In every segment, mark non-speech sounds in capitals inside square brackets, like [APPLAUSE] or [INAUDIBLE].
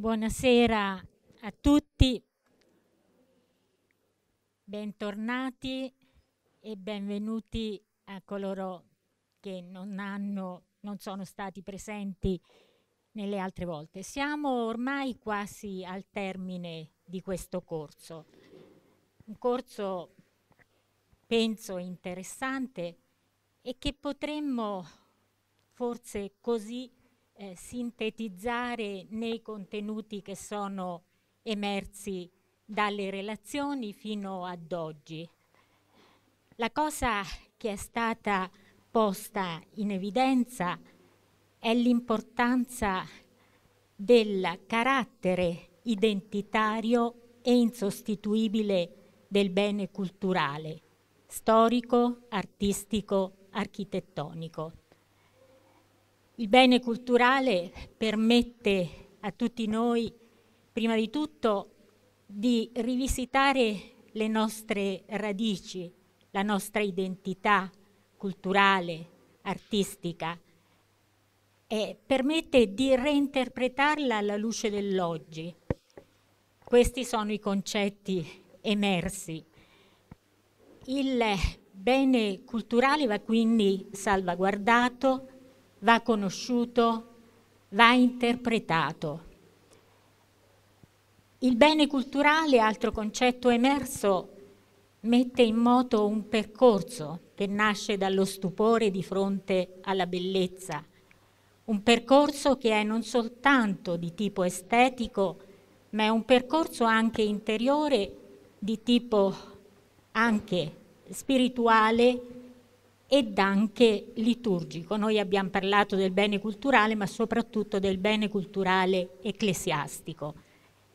Buonasera a tutti, bentornati e benvenuti a coloro che non, hanno, non sono stati presenti nelle altre volte. Siamo ormai quasi al termine di questo corso, un corso penso interessante e che potremmo forse così eh, sintetizzare nei contenuti che sono emersi dalle relazioni fino ad oggi. La cosa che è stata posta in evidenza è l'importanza del carattere identitario e insostituibile del bene culturale, storico, artistico, architettonico. Il bene culturale permette a tutti noi, prima di tutto, di rivisitare le nostre radici, la nostra identità culturale, artistica e permette di reinterpretarla alla luce dell'oggi. Questi sono i concetti emersi. Il bene culturale va quindi salvaguardato, va conosciuto, va interpretato. Il bene culturale, altro concetto emerso, mette in moto un percorso che nasce dallo stupore di fronte alla bellezza, un percorso che è non soltanto di tipo estetico, ma è un percorso anche interiore di tipo anche spirituale ed anche liturgico. Noi abbiamo parlato del bene culturale, ma soprattutto del bene culturale ecclesiastico,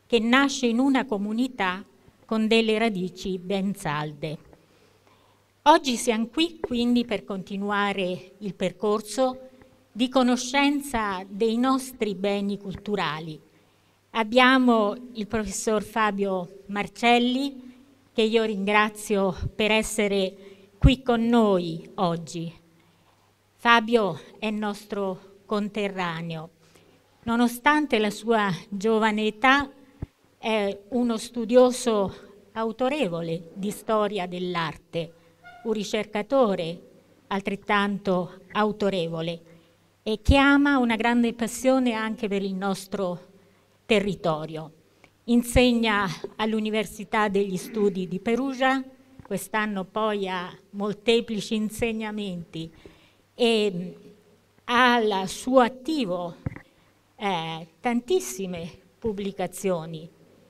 che nasce in una comunità con delle radici ben salde. Oggi siamo qui quindi per continuare il percorso di conoscenza dei nostri beni culturali. Abbiamo il professor Fabio Marcelli, che io ringrazio per essere qui con noi oggi. Fabio è nostro conterraneo. Nonostante la sua giovane età, è uno studioso autorevole di storia dell'arte, un ricercatore altrettanto autorevole e che ama una grande passione anche per il nostro territorio. Insegna all'Università degli Studi di Perugia, quest'anno poi ha molteplici insegnamenti e mm, ha al suo attivo eh, tantissime pubblicazioni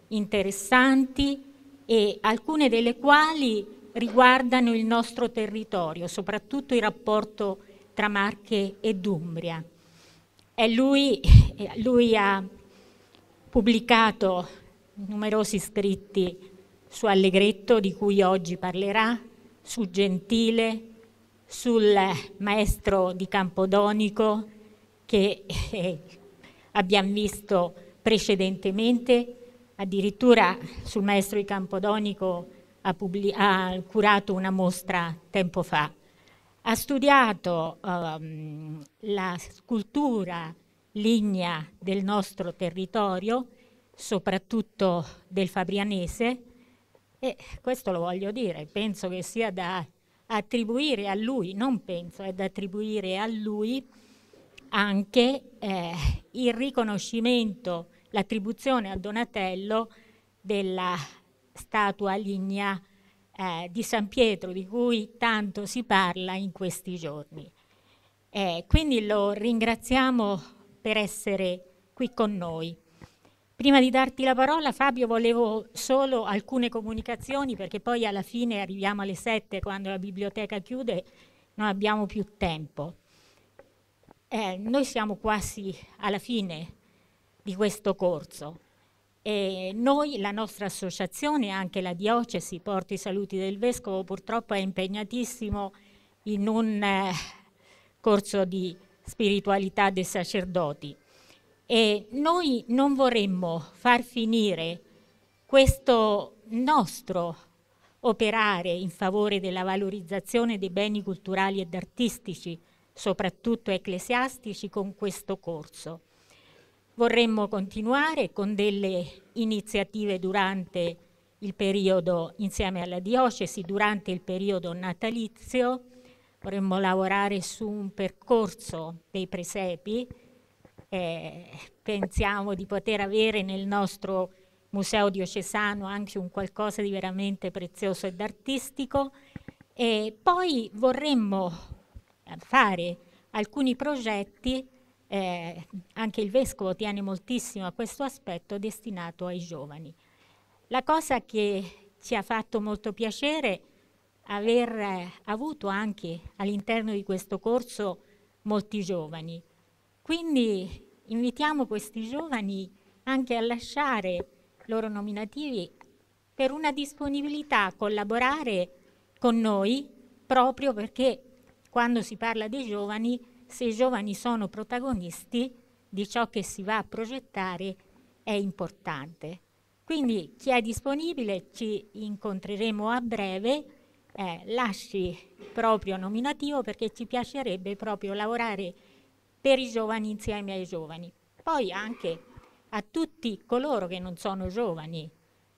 interessanti e alcune delle quali riguardano il nostro territorio, soprattutto il rapporto tra Marche ed Umbria. E lui, eh, lui ha pubblicato numerosi scritti su Allegretto di cui oggi parlerà, su Gentile, sul maestro di Campodonico che eh, abbiamo visto precedentemente, addirittura sul maestro di Campodonico ha, pubblic- ha curato una mostra tempo fa. Ha studiato um, la scultura lignea del nostro territorio, soprattutto del Fabrianese, e questo lo voglio dire, penso che sia da attribuire a lui, non penso, è da attribuire a lui anche eh, il riconoscimento, l'attribuzione a Donatello della statua lignea eh, di San Pietro di cui tanto si parla in questi giorni. Eh, quindi lo ringraziamo per essere qui con noi. Prima di darti la parola, Fabio, volevo solo alcune comunicazioni perché poi alla fine arriviamo alle 7 quando la biblioteca chiude, non abbiamo più tempo. Eh, noi siamo quasi alla fine di questo corso e noi, la nostra associazione, anche la diocesi porto i Saluti del Vescovo, purtroppo è impegnatissimo in un eh, corso di spiritualità dei sacerdoti e noi non vorremmo far finire questo nostro operare in favore della valorizzazione dei beni culturali ed artistici, soprattutto ecclesiastici, con questo corso. Vorremmo continuare con delle iniziative durante il periodo, insieme alla diocesi, durante il periodo natalizio, vorremmo lavorare su un percorso dei presepi eh, pensiamo di poter avere nel nostro museo diocesano anche un qualcosa di veramente prezioso ed artistico. E poi vorremmo eh, fare alcuni progetti, eh, anche il Vescovo tiene moltissimo a questo aspetto, destinato ai giovani. La cosa che ci ha fatto molto piacere è aver eh, avuto anche all'interno di questo corso molti giovani. Quindi invitiamo questi giovani anche a lasciare i loro nominativi per una disponibilità a collaborare con noi proprio perché quando si parla dei giovani, se i giovani sono protagonisti di ciò che si va a progettare è importante. Quindi chi è disponibile ci incontreremo a breve, eh, lasci proprio nominativo perché ci piacerebbe proprio lavorare per i giovani insieme ai giovani. Poi anche a tutti coloro che non sono giovani,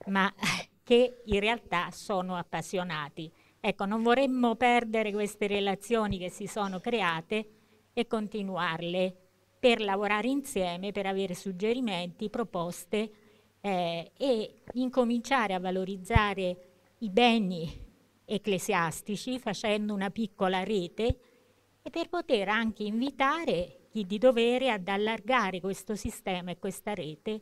ma [LAUGHS] che in realtà sono appassionati. Ecco, non vorremmo perdere queste relazioni che si sono create e continuarle per lavorare insieme, per avere suggerimenti, proposte eh, e incominciare a valorizzare i beni ecclesiastici facendo una piccola rete e per poter anche invitare carichi di dovere ad allargare questo sistema e questa rete,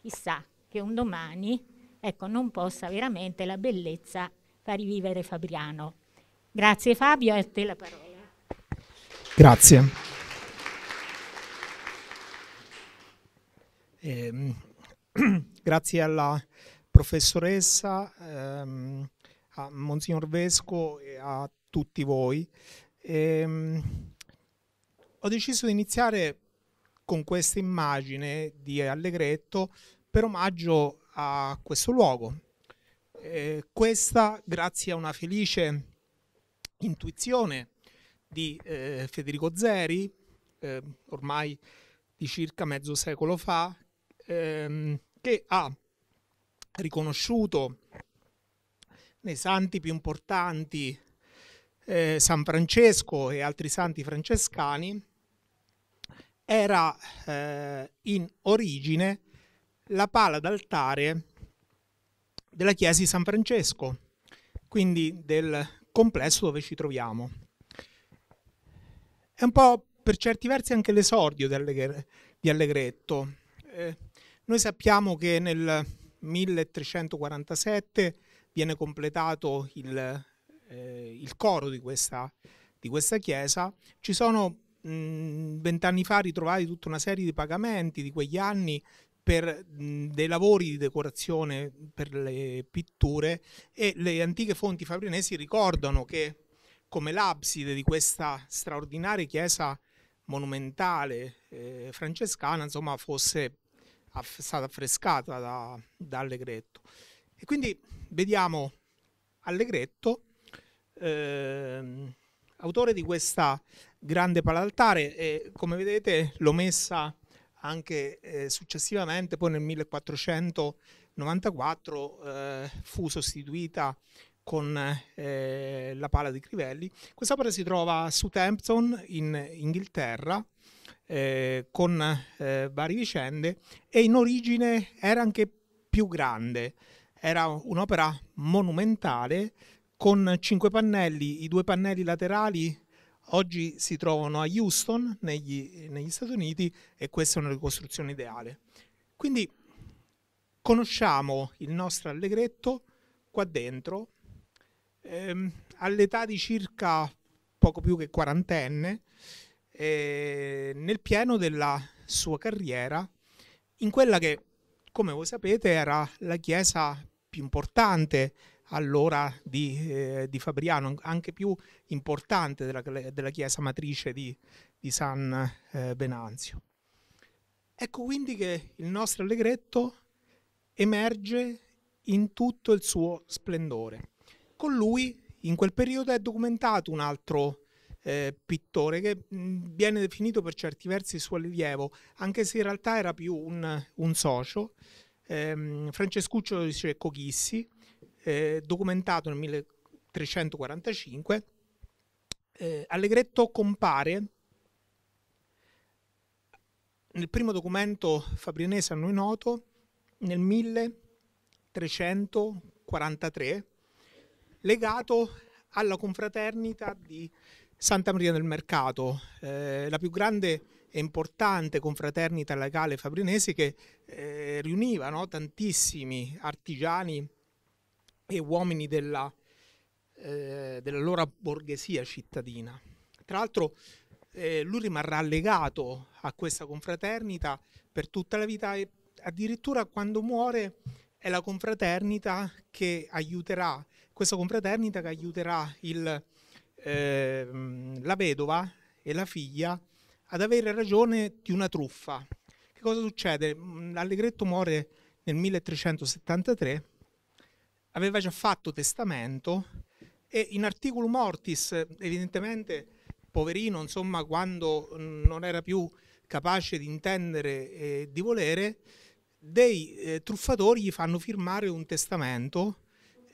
chissà che un domani ecco, non possa veramente la bellezza far rivivere Fabriano. Grazie Fabio, a te la parola. Grazie. Eh, [CLEARS THROAT] grazie alla professoressa, ehm, a Monsignor Vesco e a tutti voi. Eh, ho deciso di iniziare con questa immagine di Allegretto per omaggio a questo luogo. Eh, questa grazie a una felice intuizione di eh, Federico Zeri, eh, ormai di circa mezzo secolo fa, ehm, che ha riconosciuto nei santi più importanti eh, San Francesco e altri santi francescani, era eh, in origine la pala d'altare della chiesa di San Francesco, quindi del complesso dove ci troviamo. È un po' per certi versi anche l'esordio di Allegretto. Eh, noi sappiamo che nel 1347 viene completato il eh, il coro di questa, di questa chiesa, ci sono vent'anni fa ritrovati tutta una serie di pagamenti di quegli anni per dei lavori di decorazione per le pitture e le antiche fonti fabrinesi ricordano che come l'abside di questa straordinaria chiesa monumentale eh, francescana insomma fosse aff- stata affrescata da, da Allegretto e quindi vediamo Allegretto eh, autore di questa grande palaltare e come vedete l'ho messa anche eh, successivamente, poi nel 1494 eh, fu sostituita con eh, la pala di Crivelli. Quest'opera si trova a Southampton in Inghilterra eh, con eh, varie vicende e in origine era anche più grande, era un'opera monumentale con cinque pannelli, i due pannelli laterali oggi si trovano a Houston negli, negli Stati Uniti e questa è una ricostruzione ideale. Quindi conosciamo il nostro allegretto qua dentro, ehm, all'età di circa poco più che quarantenne, eh, nel pieno della sua carriera, in quella che, come voi sapete, era la chiesa più importante all'ora di, eh, di, Fabriano, anche più importante della, della chiesa matrice di, di San eh, Venanzio. Ecco quindi che il nostro allegretto emerge in tutto il suo splendore. Con lui in quel periodo è documentato un altro eh, pittore che mh, viene definito per certi versi suo allievo, anche se in realtà era più un, un socio, ehm, Francescuccio dice Cochissi, eh, documentato nel 1345, eh, Allegretto compare nel primo documento fabrinese a noi noto nel 1343 legato alla confraternita di Santa Maria del Mercato, eh, la più grande e importante confraternita legale fabrinese che eh, riuniva no, tantissimi artigiani e uomini della, eh, dell'allora borghesia cittadina. Tra l'altro eh, lui rimarrà legato a questa confraternita per tutta la vita e addirittura quando muore è la confraternita che aiuterà, questa confraternita che aiuterà il, eh, la vedova e la figlia ad avere ragione di una truffa. Che cosa succede? Allegretto muore nel 1373 aveva già fatto testamento e in articolo mortis, evidentemente, poverino, insomma, quando non era più capace di intendere e di volere, dei eh, truffatori gli fanno firmare un testamento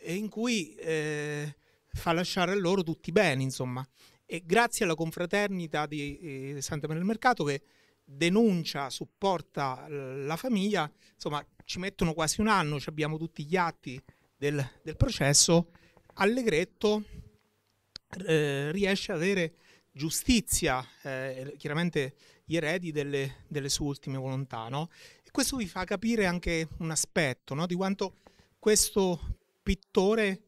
in cui eh, fa lasciare a loro tutti i beni, insomma. E grazie alla confraternita di eh, Santa Maria del Mercato che denuncia, supporta la famiglia, insomma, ci mettono quasi un anno, abbiamo tutti gli atti del, del processo, Allegretto eh, riesce ad avere giustizia, eh, chiaramente gli eredi delle, delle sue ultime volontà. No? E questo vi fa capire anche un aspetto no? di quanto questo pittore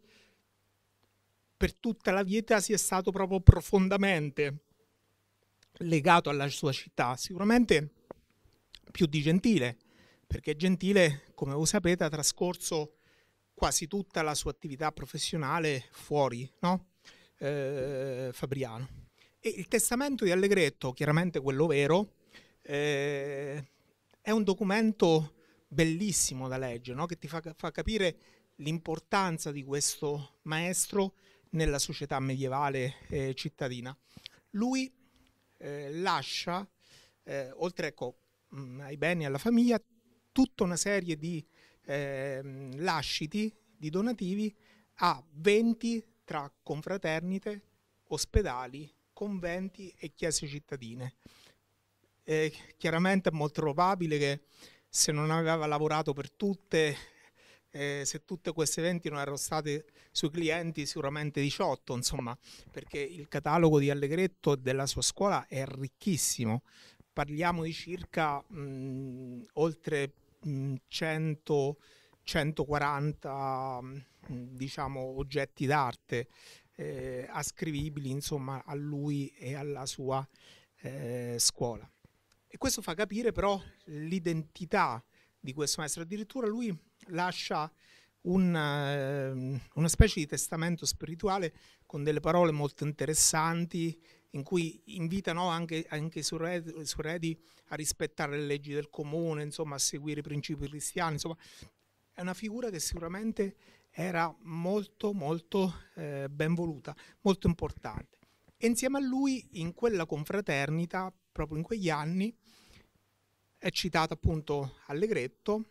per tutta la vita sia stato proprio profondamente legato alla sua città, sicuramente più di Gentile, perché Gentile, come voi sapete, ha trascorso quasi tutta la sua attività professionale fuori, no? eh, Fabriano. E il testamento di Allegretto, chiaramente quello vero, eh, è un documento bellissimo da leggere, no? che ti fa, fa capire l'importanza di questo maestro nella società medievale eh, cittadina. Lui eh, lascia, eh, oltre ecco, mh, ai beni e alla famiglia, tutta una serie di eh, lasciti di donativi a 20 tra confraternite, ospedali, conventi e chiese cittadine. Eh, chiaramente è molto probabile che se non aveva lavorato per tutte, eh, se tutte queste 20 non erano state sui clienti, sicuramente 18, insomma, perché il catalogo di Allegretto della sua scuola è ricchissimo. Parliamo di circa mh, mm, oltre 100, mm, 140 mm, diciamo, oggetti d'arte eh, ascrivibili insomma, a lui e alla sua eh, scuola. E questo fa capire però l'identità di questo maestro. Addirittura lui lascia un, eh, una specie di testamento spirituale con delle parole molto interessanti in cui invitano anche, anche su, Reddit, su, Reddit, a rispettare le leggi del comune, insomma, a seguire i principi cristiani, insomma, è una figura che sicuramente era molto molto eh, ben voluta, molto importante. E insieme a lui in quella confraternita, proprio in quegli anni, è citato appunto Allegretto,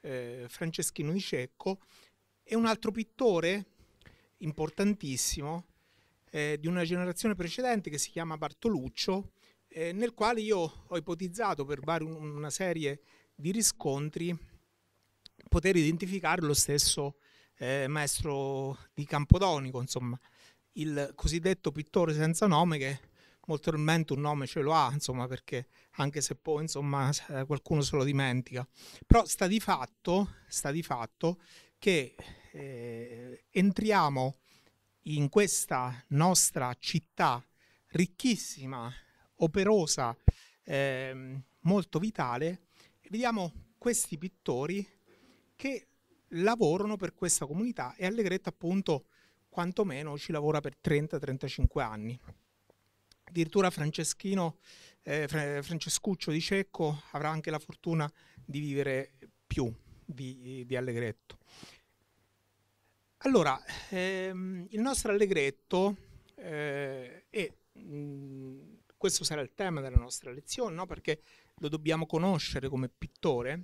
eh, Franceschino di Cecco e un altro pittore importantissimo eh, di una generazione precedente che si chiama Bartoluccio, eh, nel quale io ho ipotizzato per vari, una serie di riscontri poter identificare lo stesso eh, maestro di Campodonico, insomma, il cosiddetto pittore senza nome che molto probabilmente un nome ce lo ha, insomma, perché anche se poi insomma, qualcuno se lo dimentica. Però sta di fatto, sta di fatto che eh, entriamo in questa nostra città ricchissima, operosa, eh, molto vitale, vediamo questi pittori che lavorano per questa comunità e Allegretto appunto quantomeno ci lavora per 30-35 anni. Addirittura Franceschino, eh, Francescuccio di Cecco avrà anche la fortuna di vivere più di, di Allegretto. Allora, ehm, il nostro allegretto eh, è, mh, mhmm, questo sarà il tema della nostra lezione, no? perché lo dobbiamo conoscere come pittore.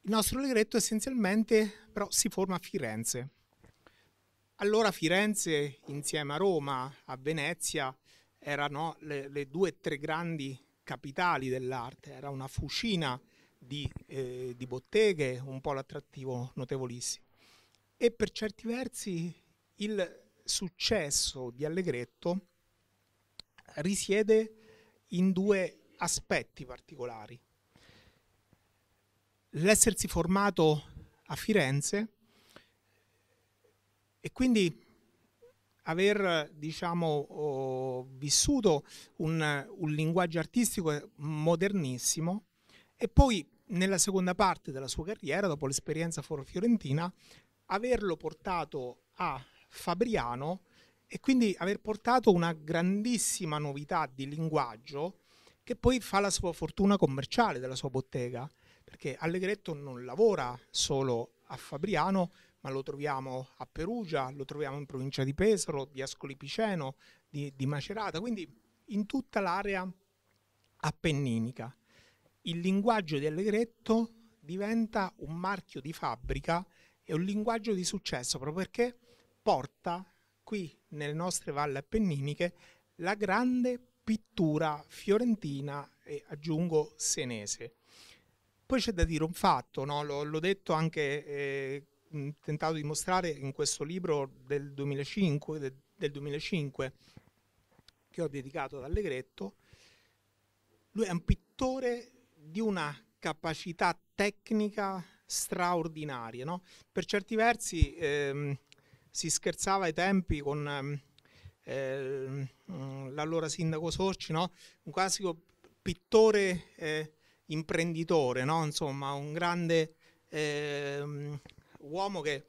Il nostro allegretto essenzialmente però si forma a Firenze. Allora Firenze insieme a Roma, a Venezia, erano le, le due o tre grandi capitali dell'arte, era una fucina di, eh, di botteghe, un po' l'attrattivo notevolissimo e per certi versi il successo di Allegretto risiede in due aspetti particolari. L'essersi formato a Firenze e quindi aver diciamo, vissuto un, un linguaggio artistico modernissimo e poi nella seconda parte della sua carriera, dopo l'esperienza foro fiorentina, averlo portato a Fabriano e quindi aver portato una grandissima novità di linguaggio che poi fa la sua fortuna commerciale della sua bottega, perché Allegretto non lavora solo a Fabriano, ma lo troviamo a Perugia, lo troviamo in provincia di Pesaro, di Ascoli Piceno, di, di Macerata, quindi in tutta l'area appenninica. Il linguaggio di Allegretto diventa un marchio di fabbrica è un linguaggio di successo proprio perché porta qui nelle nostre valli appenniniche la grande pittura fiorentina e aggiungo senese. Poi c'è da dire un fatto, no? l'ho detto anche, eh, tentato di mostrare in questo libro del 2005, de, del 2005 che ho dedicato ad Allegretto, lui è un pittore di una capacità tecnica straordinarie. No? Per certi versi ehm, si scherzava ai tempi con ehm, ehm, l'allora sindaco Sorci, no? un classico pittore eh, imprenditore, no? insomma un grande ehm, uomo che,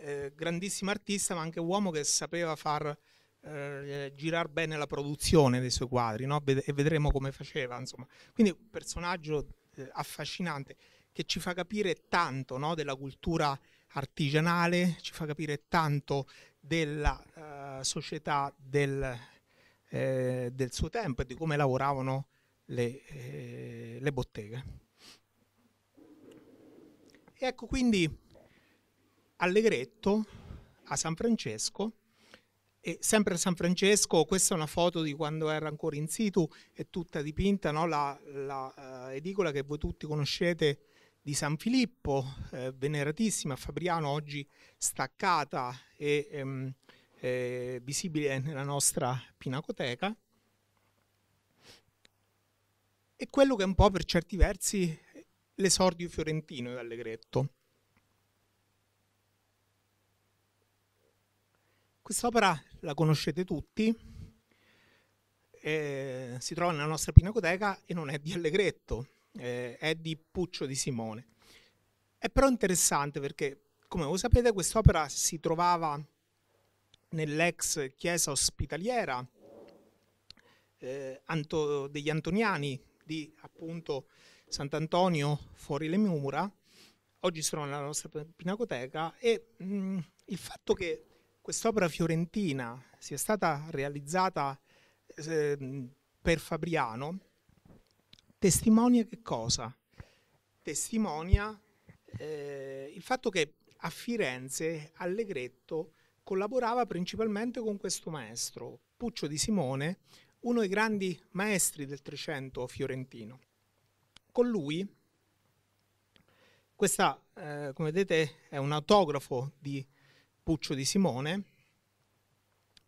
eh, grandissimo artista, ma anche uomo che sapeva far eh, girare bene la produzione dei suoi quadri no? e vedremo come faceva. Insomma. Quindi un personaggio eh, affascinante che ci fa capire tanto no, della cultura artigianale, ci fa capire tanto della uh, società del, eh, del, suo tempo e di come lavoravano le, eh, le botteghe. E ecco quindi Allegretto a San Francesco e sempre a San Francesco, questa è una foto di quando era ancora in situ, è tutta dipinta, no? la, la uh, edicola che voi tutti conoscete di San Filippo, eh, veneratissima a Fabriano, oggi staccata e ehm, eh, visibile nella nostra pinacoteca. E quello che è un po' per certi versi l'esordio fiorentino di Allegretto. Quest'opera la conoscete tutti, eh, si trova nella nostra pinacoteca e non è di Allegretto, eh, è di Puccio di Simone. È però interessante perché, come voi sapete, quest'opera si trovava nell'ex chiesa ospitaliera eh, Anto, degli Antoniani di appunto Sant'Antonio fuori le mura, oggi sono nella nostra pinacoteca e mh, mm, il fatto che quest'opera fiorentina sia stata realizzata eh, per Fabriano testimonia che cosa? Testimonia eh, il fatto che a Firenze Allegretto collaborava principalmente con questo maestro, Puccio di Simone, uno dei grandi maestri del Trecento fiorentino. Con lui, questa eh, come vedete è un autografo di Puccio di Simone,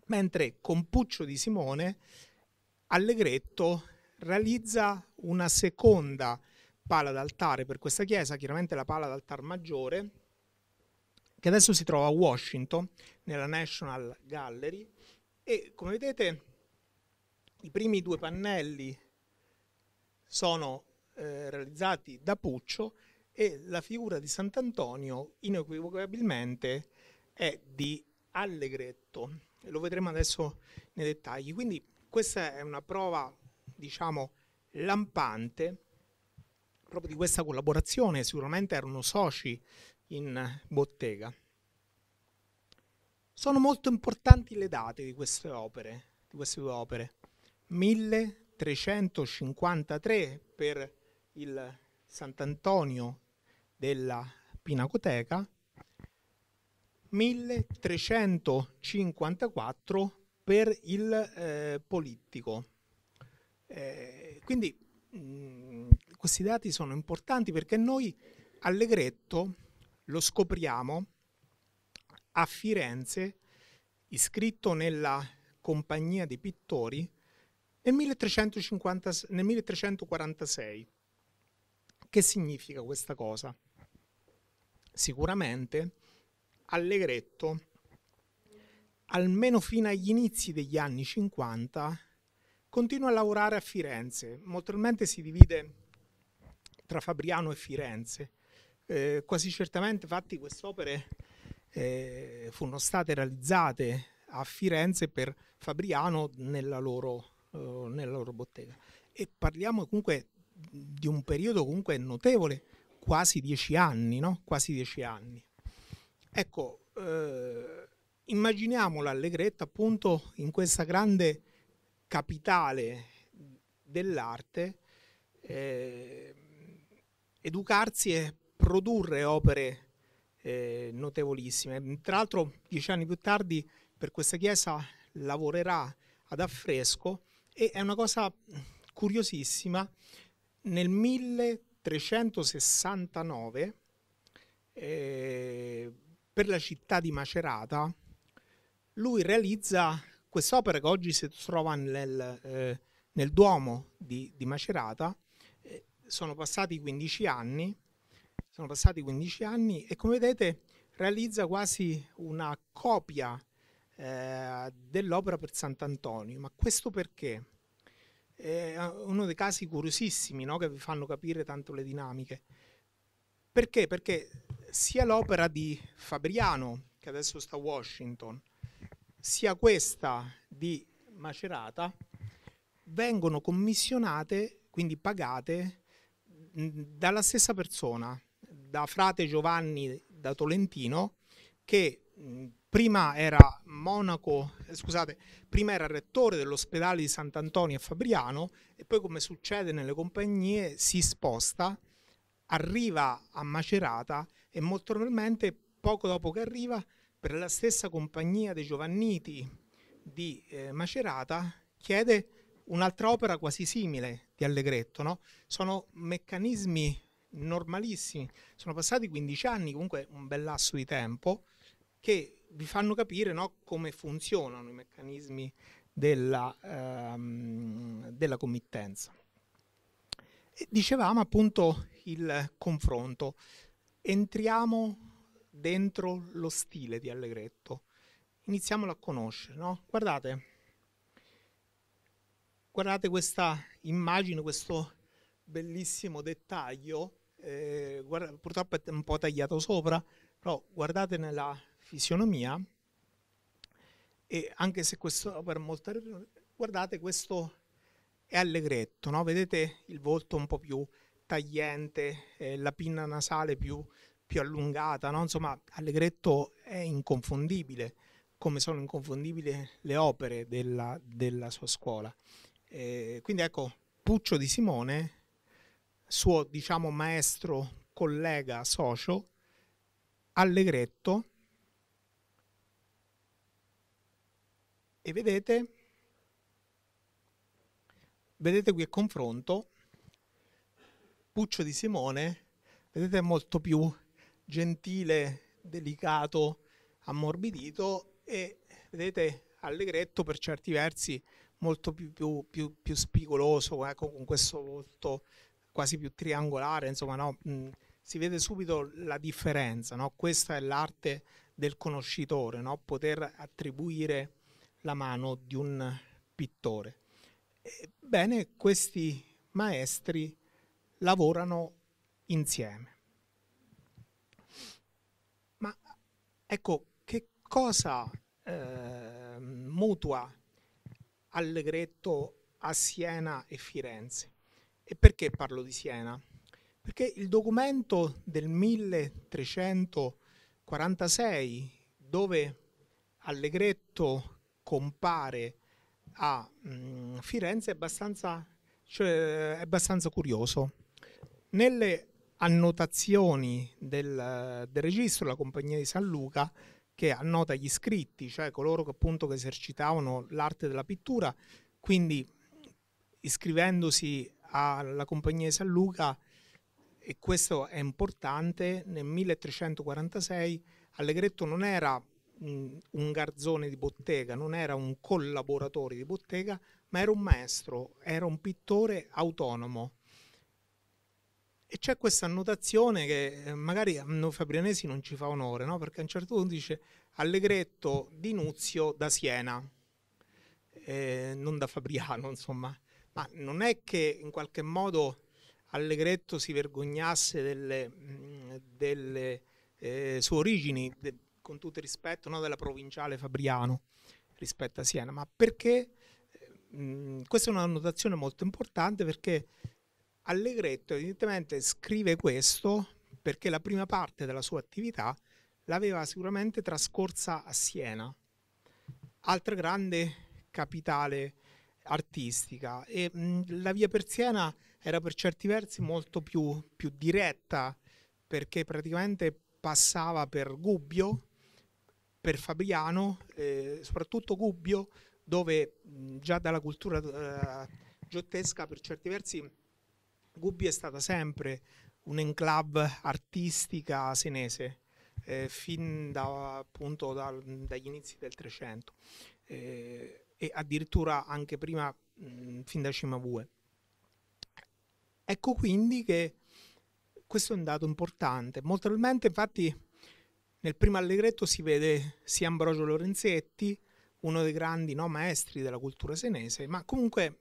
mentre con Puccio di Simone Allegretto realizza una seconda pala d'altare per questa chiesa, chiaramente la pala d'altare maggiore, che adesso si trova a Washington, nella National Gallery, e come vedete i primi due pannelli sono eh, realizzati da Puccio e la figura di Sant'Antonio inequivocabilmente è di Allegretto. Lo vedremo adesso nei dettagli. Quindi questa è una prova, diciamo, lampante proprio di questa collaborazione, sicuramente erano soci in bottega. Sono molto importanti le date di queste opere, di queste due opere. 1353 per il Sant'Antonio della Pinacoteca, 1354 per il eh, Polittico. Eh, quindi mh, mm, questi dati sono importanti perché noi Allegretto lo scopriamo a Firenze, iscritto nella Compagnia dei Pittori nel, 1350, nel 1346. Che significa questa cosa? Sicuramente Allegretto, almeno fino agli inizi degli anni 50, Continua a lavorare a Firenze, molto probabilmente si divide tra Fabriano e Firenze. Eh, quasi certamente, infatti, quest'opere eh, furono state realizzate a Firenze per Fabriano nella loro, eh, nella loro bottega. E parliamo comunque di un periodo comunque notevole, quasi dieci anni, no? Quasi dieci anni. Ecco, eh, immaginiamo l'Allegretta appunto in questa grande capitale dell'arte, eh, educarsi e produrre opere eh, notevolissime. Tra l'altro, dieci anni più tardi, per questa chiesa lavorerà ad affresco e è una cosa curiosissima. Nel 1369, eh, per la città di Macerata, lui realizza Quest'opera che oggi si trova nel, eh, nel Duomo di, di Macerata, eh, sono passati 15 anni, sono passati 15 anni e come vedete realizza quasi una copia eh, dell'opera per Sant'Antonio. Ma questo perché? È eh, uno dei casi curiosissimi no? che vi fanno capire tanto le dinamiche. Perché? Perché sia l'opera di Fabriano, che adesso sta a Washington, sia questa di Macerata, vengono commissionate, quindi pagate, dalla stessa persona, da frate Giovanni da Tolentino, che prima era monaco, eh, scusate, prima era rettore dell'ospedale di Sant'Antonio a Fabriano e poi come succede nelle compagnie si sposta, arriva a Macerata e molto probabilmente poco dopo che arriva per la stessa compagnia dei Giovanniti di eh, Macerata, chiede un'altra opera quasi simile di Allegretto. No? Sono meccanismi normalissimi, sono passati 15 anni, comunque un bel lasso di tempo, che vi fanno capire no, come funzionano i meccanismi della, ehm, della committenza. E dicevamo appunto il confronto. Entriamo dentro lo stile di Allegretto. Iniziamolo a conoscere, no? Guardate, guardate questa immagine, questo bellissimo dettaglio, eh, guarda, purtroppo è un po' tagliato sopra, però guardate nella fisionomia, e anche se questo per molta guardate questo è allegretto, no? vedete il volto un po' più tagliente, eh, la pinna nasale più più allungata, no? insomma Allegretto è inconfondibile, come sono inconfondibili le opere della, della sua scuola. Eh, quindi ecco, Puccio di Simone, suo diciamo maestro, collega, socio, Allegretto, e vedete, vedete qui a confronto, Puccio di Simone, vedete è molto più gentile, delicato, ammorbidito e vedete Allegretto per certi versi molto più, più, più, più spigoloso, ecco, con questo volto quasi più triangolare, insomma, no? si vede subito la differenza, no? questa è l'arte del conoscitore, no? poter attribuire la mano di un pittore. Ebbene, questi maestri lavorano insieme. Ecco, che cosa eh, mutua Allegretto a Siena e Firenze? E perché parlo di Siena? Perché il documento del 1346, dove Allegretto compare a mh, mm, Firenze, è abbastanza, cioè, è abbastanza curioso. Nelle annotazioni del, del registro, la compagnia di San Luca, che annota gli iscritti, cioè coloro che appunto che esercitavano l'arte della pittura, quindi iscrivendosi alla compagnia di San Luca, e questo è importante, nel 1346 Allegretto non era mm, un garzone di bottega, non era un collaboratore di bottega, ma era un maestro, era un pittore autonomo e c'è questa annotazione che eh, magari a noi fabrianesi non ci fa onore, no? perché a un certo punto dice Allegretto di Nuzio da Siena, eh, non da Fabriano, insomma. Ma non è che in qualche modo Allegretto si vergognasse delle, mm, delle eh, sue origini, de, con tutto il rispetto, no, della provinciale Fabriano rispetto a Siena, ma perché eh, mh, mm, questa è una notazione molto importante perché Allegretto evidentemente scrive questo perché la prima parte della sua attività l'aveva sicuramente trascorsa a Siena, altra grande capitale artistica e mh, la via per Siena era per certi versi molto più, più diretta perché praticamente passava per Gubbio, per Fabriano, eh, soprattutto Gubbio, dove mh, già dalla cultura eh, giottesca per certi versi Gubbi è stata sempre un'enclave artistica senese, eh, fin da, appunto dal, dagli inizi del 300 eh, e addirittura anche prima, mh, fin da Cimabue. Ecco quindi che questo è un dato importante. Molto probabilmente, infatti, nel primo allegretto si vede sia Ambrogio Lorenzetti, uno dei grandi no, maestri della cultura senese, ma comunque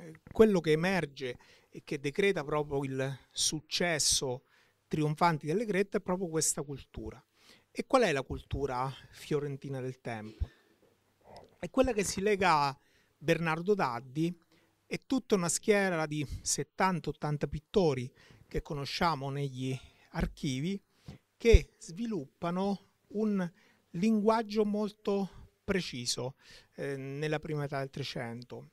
eh, quello che emerge e che decreta proprio il successo trionfante dell'Egretta è proprio questa cultura. E qual è la cultura fiorentina del tempo? È quella che si lega a Bernardo Daddi e tutta una schiera di 70-80 pittori che conosciamo negli archivi che sviluppano un linguaggio molto preciso eh, nella prima età del Trecento.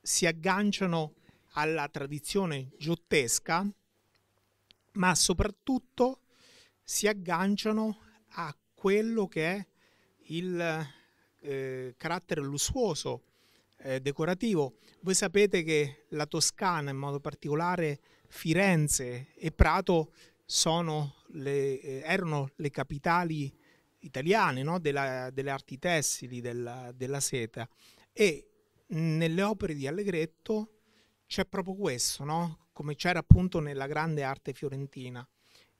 Si agganciano alla tradizione giottesca, ma soprattutto si agganciano a quello che è il eh, carattere lussuoso, eh, decorativo. Voi sapete che la Toscana, in modo particolare Firenze e Prato, le, eh, erano le capitali italiane no? della, delle arti tessili, della, della seta. E nelle opere di Allegretto c'è proprio questo, no? come c'era appunto nella grande arte fiorentina,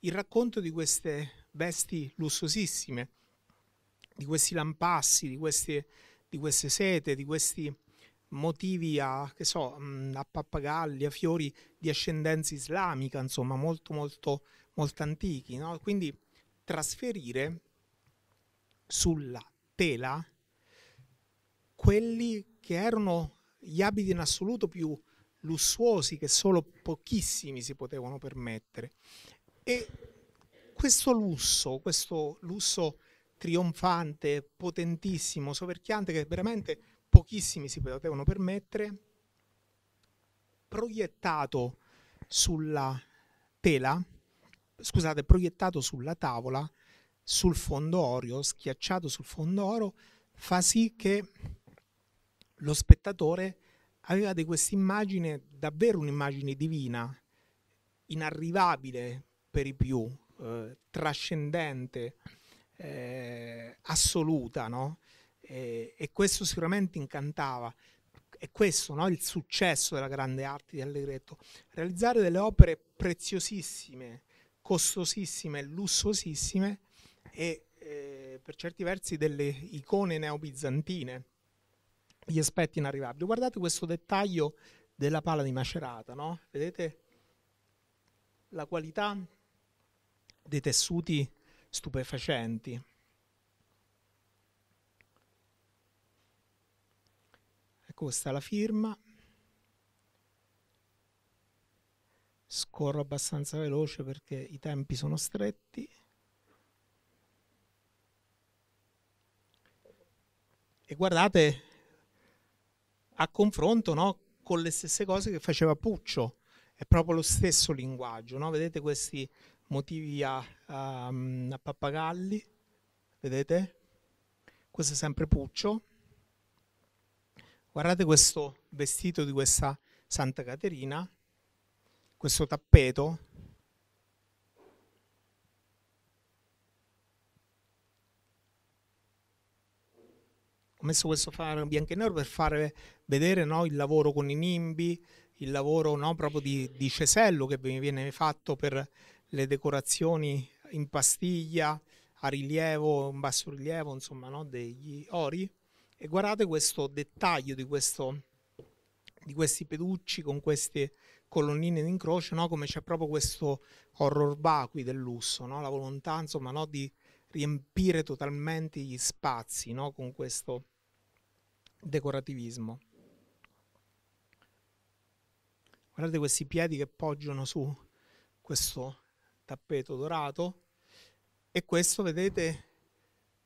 il racconto di queste vesti lussuosissime, di questi lampassi, di queste, di queste sete, di questi motivi a, che so, a pappagalli, a fiori di ascendenza islamica, insomma, molto, molto, molto antichi. No? Quindi trasferire sulla tela quelli che erano gli abiti in assoluto più lussuosi che solo pochissimi si potevano permettere. E questo lusso, questo lusso trionfante, potentissimo, soverchiante che veramente pochissimi si potevano permettere, proiettato sulla tela, scusate, proiettato sulla tavola, sul fondo oro, schiacciato sul fondo oro, fa sì che lo spettatore avevate questa immagine, davvero un'immagine divina, inarrivabile per i più, eh, trascendente, eh, assoluta, no? e, e, questo sicuramente incantava. E questo no? il successo della grande arte di Allegretto, realizzare delle opere preziosissime, costosissime, lussuosissime e eh, per certi versi delle icone neobizantine gli aspetti inarrivabili. Guardate questo dettaglio della pala di macerata, no? Vedete la qualità dei tessuti stupefacenti. Ecco questa è la firma. Scorro abbastanza veloce perché i tempi sono stretti. E guardate a confronto no, con le stesse cose che faceva Puccio. È proprio lo stesso linguaggio, no? vedete questi motivi a, a, a pappagalli, vedete? Questo è sempre Puccio. Guardate questo vestito di questa Santa Caterina, questo tappeto ho messo questo fare bianco e nero per far vedere no, il lavoro con i nimbi, il lavoro no, proprio di, di, cesello che viene fatto per le decorazioni in pastiglia, a rilievo, in basso rilievo, insomma, no, degli ori. E guardate questo dettaglio di, questo, di questi peducci con queste colonnine d'incrocio, no? come c'è proprio questo horror vacui del lusso, no? la volontà insomma, no? di riempire totalmente gli spazi no? con questo decorativismo. Guardate questi piedi che poggiano su questo tappeto dorato e questo, vedete,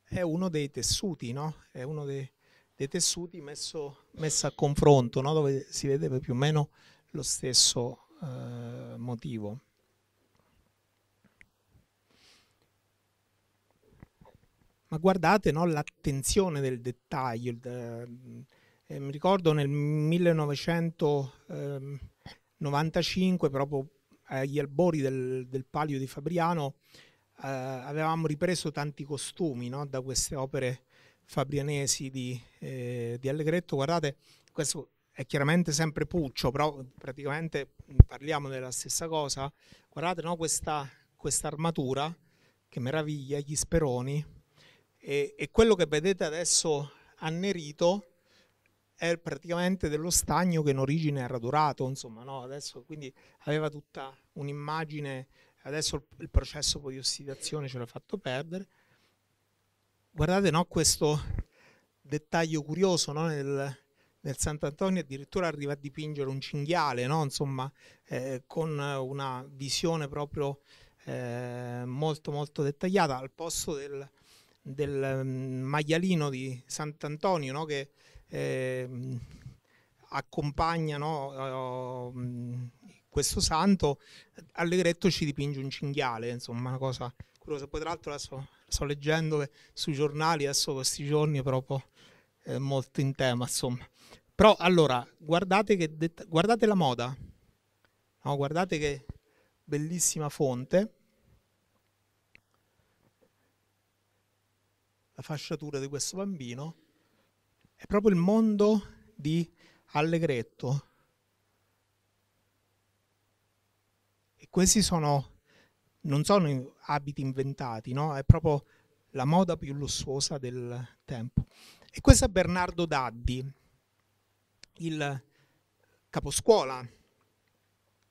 è uno dei tessuti, no? È uno dei, dei tessuti messo, messo, a confronto, no? dove si vede più o meno lo stesso eh, motivo. ma guardate no, l'attenzione del dettaglio. Il, eh, eh mi ricordo nel 1995, proprio agli albori del, del Palio di Fabriano, eh, avevamo ripreso tanti costumi no, da queste opere fabrianesi di, eh, di, Allegretto. Guardate, questo è chiaramente sempre Puccio, però praticamente parliamo della stessa cosa. Guardate no, questa, questa armatura, che meraviglia, gli speroni e, e quello che vedete adesso annerito è praticamente dello stagno che in origine era durato, insomma, no? adesso quindi aveva tutta un'immagine, adesso il, il processo poi di ossidazione ce l'ha fatto perdere. Guardate no? questo dettaglio curioso no? nel, nel Sant'Antonio addirittura arriva a dipingere un cinghiale, no? insomma, eh, con una visione proprio eh, molto molto dettagliata al posto del, del mm, maialino di Sant'Antonio no? che eh, accompagna no? Mm, questo santo, Allegretto ci dipinge un cinghiale, insomma una cosa curiosa. Poi tra l'altro adesso sto leggendo sui giornali, adesso questi giorni è proprio eh, molto in tema, insomma. Però allora, guardate, che guardate la moda, no? guardate che bellissima fonte la fasciatura di questo bambino, è proprio il mondo di Allegretto. E questi sono, non sono abiti inventati, no? è proprio la moda più lussuosa del tempo. E questo è Bernardo Daddi, il caposcuola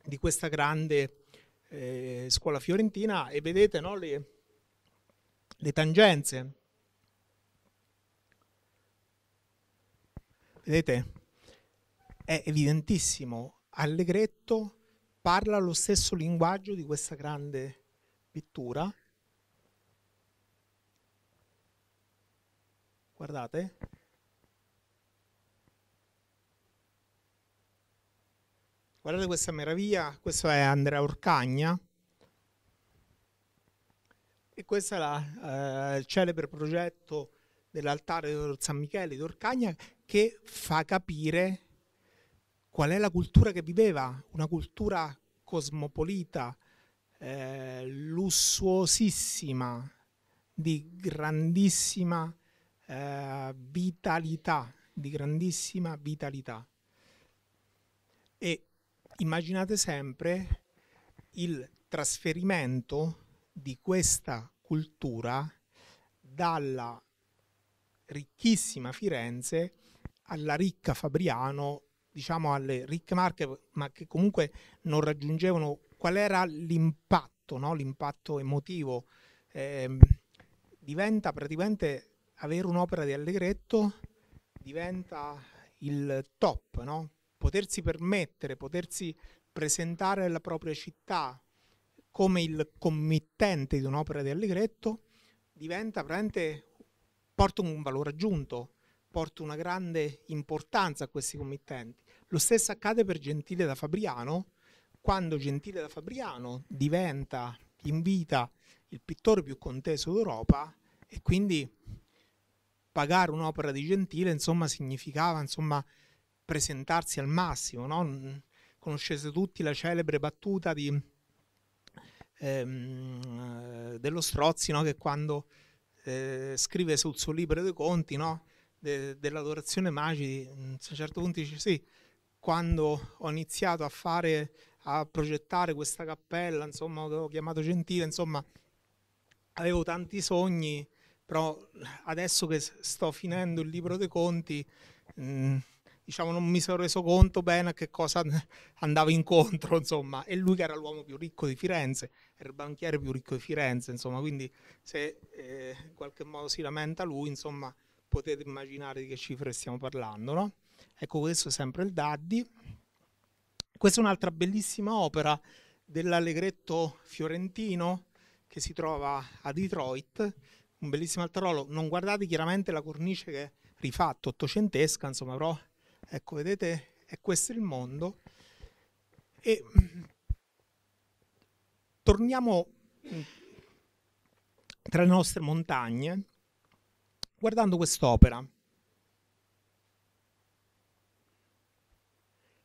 di questa grande eh, scuola fiorentina e vedete no, le, le tangenze Vedete? È evidentissimo. Allegretto parla lo stesso linguaggio di questa grande pittura. Guardate. Guardate questa meraviglia, questo è Andrea Orcagna. E questo è la, eh, il celebre progetto dell'altare di San Michele di Orcagna che fa capire qual è la cultura che viveva, una cultura cosmopolita, eh, lussuosissima, di grandissima eh, vitalità, di grandissima vitalità. E immaginate sempre il trasferimento di questa cultura dalla ricchissima Firenze alla ricca Fabriano, diciamo alle ricche marche, ma che comunque non raggiungevano, qual era l'impatto, no? l'impatto emotivo? Eh, diventa praticamente avere un'opera di Allegretto diventa il top, no? potersi permettere, potersi presentare la propria città come il committente di un'opera di Allegretto diventa porta un valore aggiunto porta una grande importanza a questi committenti. Lo stesso accade per Gentile da Fabriano, quando Gentile da Fabriano diventa in vita il pittore più conteso d'Europa e quindi pagare un'opera di Gentile insomma significava insomma presentarsi al massimo no? conoscete tutti la celebre battuta di, ehm, dello Strozzi no? che quando eh, scrive sul suo libro dei conti no? de, dell'adorazione magi, mm, a un certo punto dice sì, quando ho iniziato a fare, a progettare questa cappella, insomma, l'ho chiamato Gentile, insomma, avevo tanti sogni, però adesso che sto finendo il libro dei conti, mh, mm, diciamo, non mi sono reso conto bene a che cosa [LAUGHS] andavo incontro, insomma. E lui che era l'uomo più ricco di Firenze, era il banchiere più ricco di Firenze, insomma. Quindi se eh, in qualche modo si lamenta lui, insomma, potete immaginare di che cifre stiamo parlando, no? Ecco, questo è sempre il Daddy. Questa è un'altra bellissima opera dell'Allegretto fiorentino che si trova a Detroit, un bellissimo altarolo. Non guardate chiaramente la cornice che è rifatta, ottocentesca, insomma, però ecco, vedete, è questo il mondo. E torniamo tra le nostre montagne guardando quest'opera.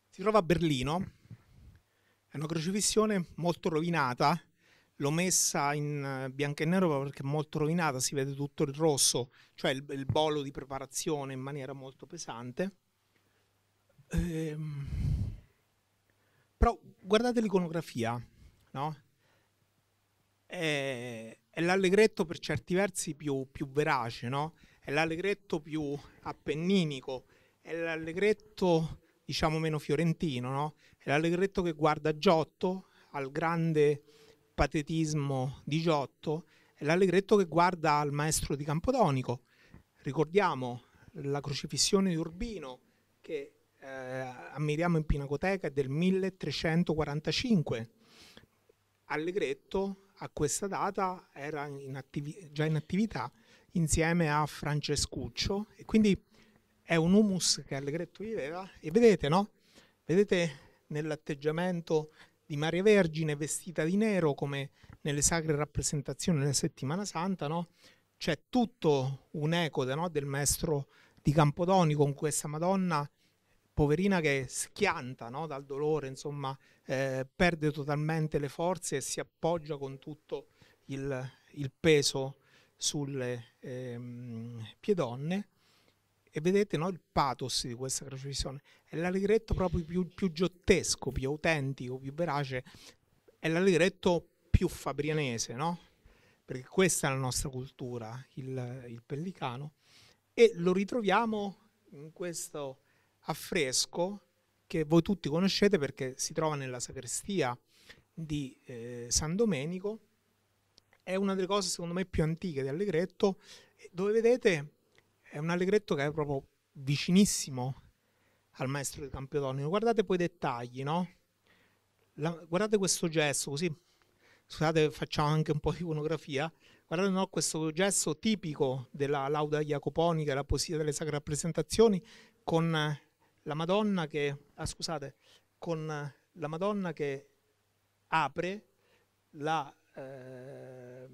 Si trova a Berlino, è una crocifissione molto rovinata, l'ho messa in eh, bianco e nero perché è molto rovinata, si vede tutto il rosso, cioè il, il bolo di preparazione in maniera molto pesante. Ehm, però guardate l'iconografia, no? è l'allegretto per certi versi più, più verace, no? È l'allegretto più appenninico, è l'allegretto diciamo meno fiorentino, no? È l'allegretto che guarda Giotto al grande patetismo di Giotto, è l'allegretto che guarda al maestro di Campodonico. Ricordiamo la crocifissione di Urbino che eh, ammiriamo in Pinacoteca è del 1345. Allegretto a questa data era in attivi- già in attività insieme a Francescuccio e quindi è un humus che Allegretto viveva e vedete, no? Vedete nell'atteggiamento di Maria Vergine vestita di nero come nelle sacre rappresentazioni della settimana santa, no? C'è tutto un eco no? del maestro di Campodoni con questa Madonna poverina che schianta no? dal dolore, insomma, eh, perde totalmente le forze e si appoggia con tutto il, il peso sulle ehm, piedonne. E vedete no? il pathos di questa crocifissione, è l'allegretto proprio più, più giottesco, più autentico, più verace, è l'allegretto più fabrianese, no? perché questa è la nostra cultura, il, il pellicano, e lo ritroviamo in questo affresco che voi tutti conoscete perché si trova nella sacrestia di eh, San Domenico. È una delle cose secondo me più antiche di Allegretto, dove vedete è un Allegretto che è proprio vicinissimo al maestro del Campiodonio. Guardate poi i dettagli, no? La, guardate questo gesto così. Scusate, facciamo anche un po' di iconografia. Guardate no, questo gesto tipico della lauda iacoponica, la poesia delle sacre rappresentazioni, con la Madonna che, ah, scusate, con eh, la Madonna che apre la, eh,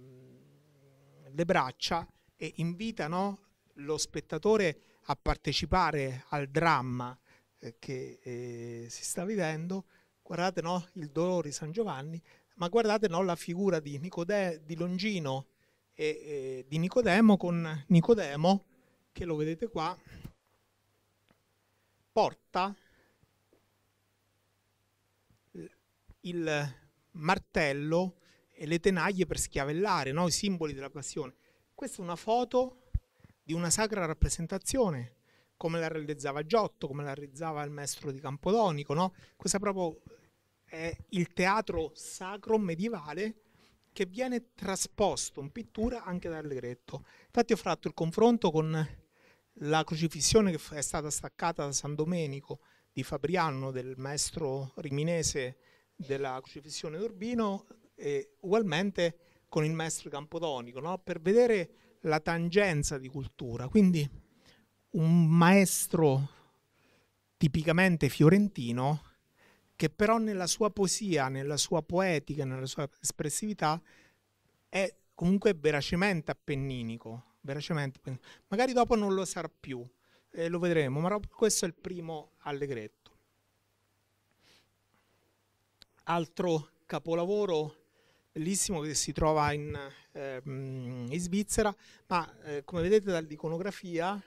le braccia e invita no, lo spettatore a partecipare al dramma eh, che eh, si sta vivendo. Guardate no, il dolore di San Giovanni, ma guardate no, la figura di, Nicode- di Longino e eh, di Nicodemo con Nicodemo, che lo vedete qua, porta eh, il martello e le tenaglie per schiavellare, no? i simboli della passione. Questa è una foto di una sacra rappresentazione, come la realizzava Giotto, come la realizzava il maestro di Campodonico. No? Questo è proprio il teatro sacro medievale che viene trasposto in pittura anche da Allegretto. Infatti ho fatto il confronto con la crocifissione che è stata staccata da San Domenico di Fabriano, del maestro riminese della crocifissione d'Urbino, e ugualmente con il maestro Campodonico, no? per vedere la tangenza di cultura. Quindi un maestro tipicamente fiorentino che però nella sua poesia, nella sua poetica, nella sua espressività è comunque veracemente appenninico, velocemente, magari dopo non lo sarà più, eh, lo vedremo, ma questo è il primo allegretto. Altro capolavoro bellissimo che si trova in, eh, in Svizzera, ma eh, come vedete dall'iconografia,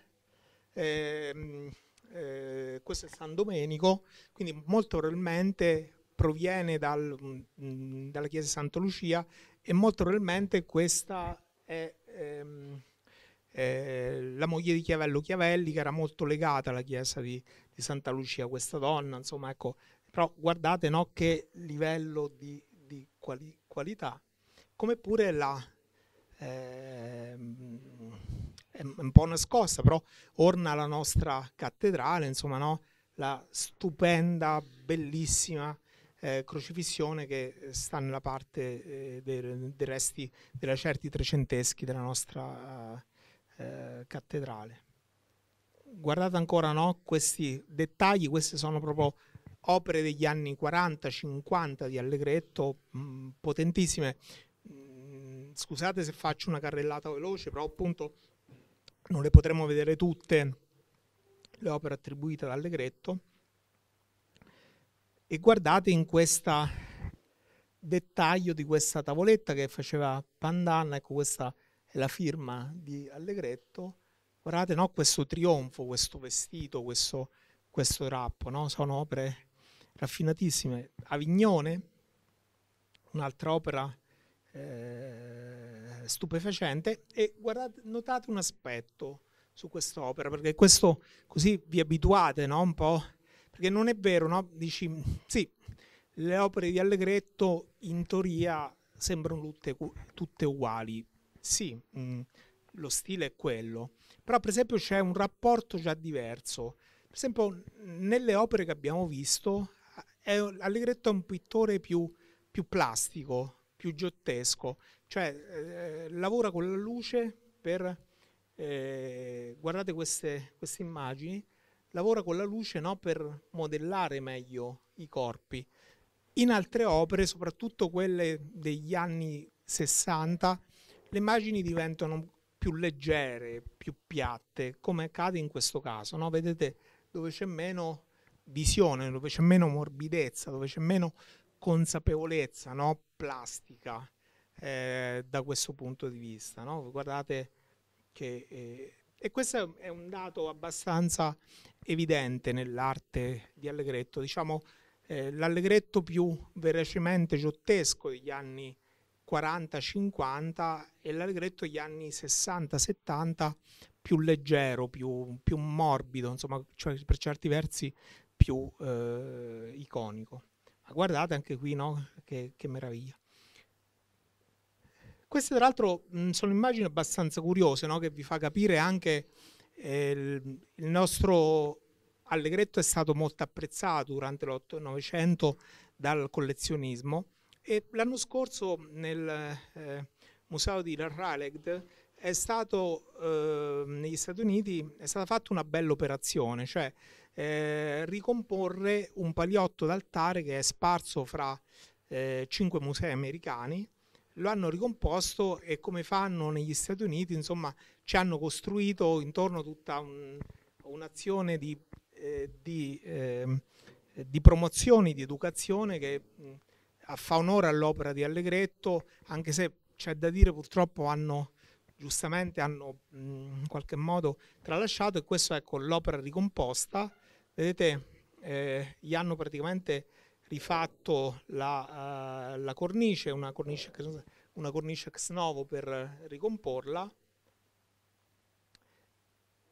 ehm, eh, questo è San Domenico, quindi molto probabilmente proviene dal, mh, mm, dalla chiesa di Santa Lucia e molto probabilmente questa è... Ehm, eh, la moglie di Chiavello Chiavelli, che era molto legata alla chiesa di, di Santa Lucia, questa donna, insomma, ecco, però guardate no, che livello di, di quali, qualità, come pure la... Eh, è un po' nascosta, però orna la nostra cattedrale, insomma, no? la stupenda, bellissima eh, crocifissione che sta nella parte eh, dei, dei, resti della certi trecenteschi della nostra eh, cattedrale. Guardate ancora no? questi dettagli, queste sono proprio opere degli anni 40-50 di Allegretto, mh, mm, potentissime. Mm, scusate se faccio una carrellata veloce, però appunto non le potremo vedere tutte le opere attribuite ad Allegretto. E guardate in questo dettaglio di questa tavoletta che faceva Pandanna, ecco questa la firma di Allegretto, guardate no? questo trionfo, questo vestito, questo, questo rappo, no? sono opere raffinatissime. Avignone, un'altra opera eh, stupefacente e guardate, notate un aspetto su quest'opera, perché questo così vi abituate no? un po', perché non è vero, no? dici sì, le opere di Allegretto in teoria sembrano tutte, tutte uguali, sì, mh, mm, lo stile è quello, però per esempio c'è un rapporto già diverso. Per esempio nelle opere che abbiamo visto, è, Allegretto è un pittore più, più plastico, più giottesco, cioè eh, lavora con la luce per... Eh, guardate queste, queste immagini, lavora con la luce no, per modellare meglio i corpi. In altre opere, soprattutto quelle degli anni 60, le immagini diventano più leggere, più piatte, come accade in questo caso. No? Vedete dove c'è meno visione, dove c'è meno morbidezza, dove c'è meno consapevolezza no? plastica eh, da questo punto di vista. No? Guardate che... Eh, e questo è un dato abbastanza evidente nell'arte di Allegretto. Diciamo eh, l'Allegretto più veracemente giottesco degli anni 40-50 e l'allegretto gli anni 60-70 più leggero, più, più morbido, insomma cioè per certi versi più eh, iconico. Ma guardate anche qui, no? Che, che meraviglia. Queste tra l'altro sono immagini abbastanza curiose, no? Che vi fa capire anche eh, il, il nostro Allegretto è stato molto apprezzato durante l'Ottocento dal collezionismo l'anno scorso nel eh, museo di Ralegd è stato eh, negli Stati Uniti è stata fatta una bella operazione, cioè eh, ricomporre un paliotto d'altare che è sparso fra eh, cinque musei americani lo hanno ricomposto e come fanno negli Stati Uniti, insomma, ci hanno costruito intorno tutta un, un'azione di, eh, di, eh, di, promozione, di educazione che fa onore all'opera di Allegretto, anche se c'è da dire purtroppo hanno giustamente hanno in qualche modo tralasciato e questa è ecco l'opera ricomposta, vedete eh, gli hanno praticamente rifatto la, uh, la cornice, una cornice, una cornice ex novo per ricomporla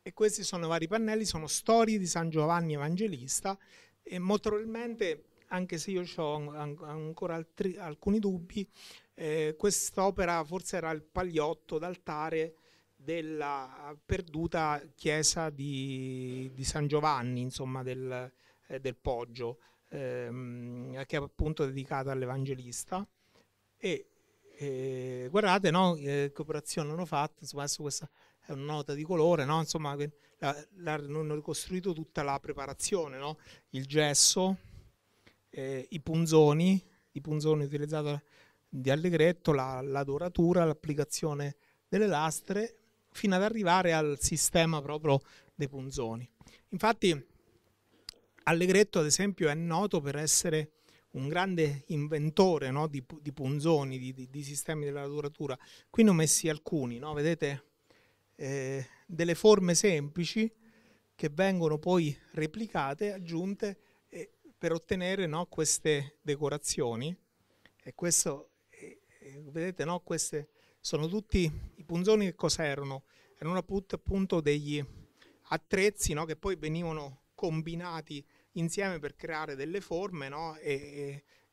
e questi sono i vari pannelli, sono storie di San Giovanni Evangelista e molto probabilmente anche se io ho ancora altri, alcuni dubbi, eh, quest'opera forse era il pagliotto d'altare della perduta chiesa di, di San Giovanni, insomma, del, eh, del Poggio, ehm, che è appunto dedicata all'Evangelista. E eh, guardate no, eh, che operazione hanno fatto, insomma, questa è una nota di colore, no? insomma, la, la, hanno ricostruito tutta la preparazione, no? il gesso, eh, i punzoni, i punzoni utilizzati di Allegretto, la, la doratura, l'applicazione delle lastre, fino ad arrivare al sistema proprio dei punzoni. Infatti Allegretto, ad esempio, è noto per essere un grande inventore no? di, di, punzoni, di, di, di, sistemi della doratura. Qui ne ho messi alcuni, no? vedete, eh, delle forme semplici che vengono poi replicate, aggiunte per ottenere no, queste decorazioni. E questo, e, vedete, no, queste sono tutti i punzoni che cos'erano? Erano appunto degli attrezzi no, che poi venivano combinati insieme per creare delle forme no, e,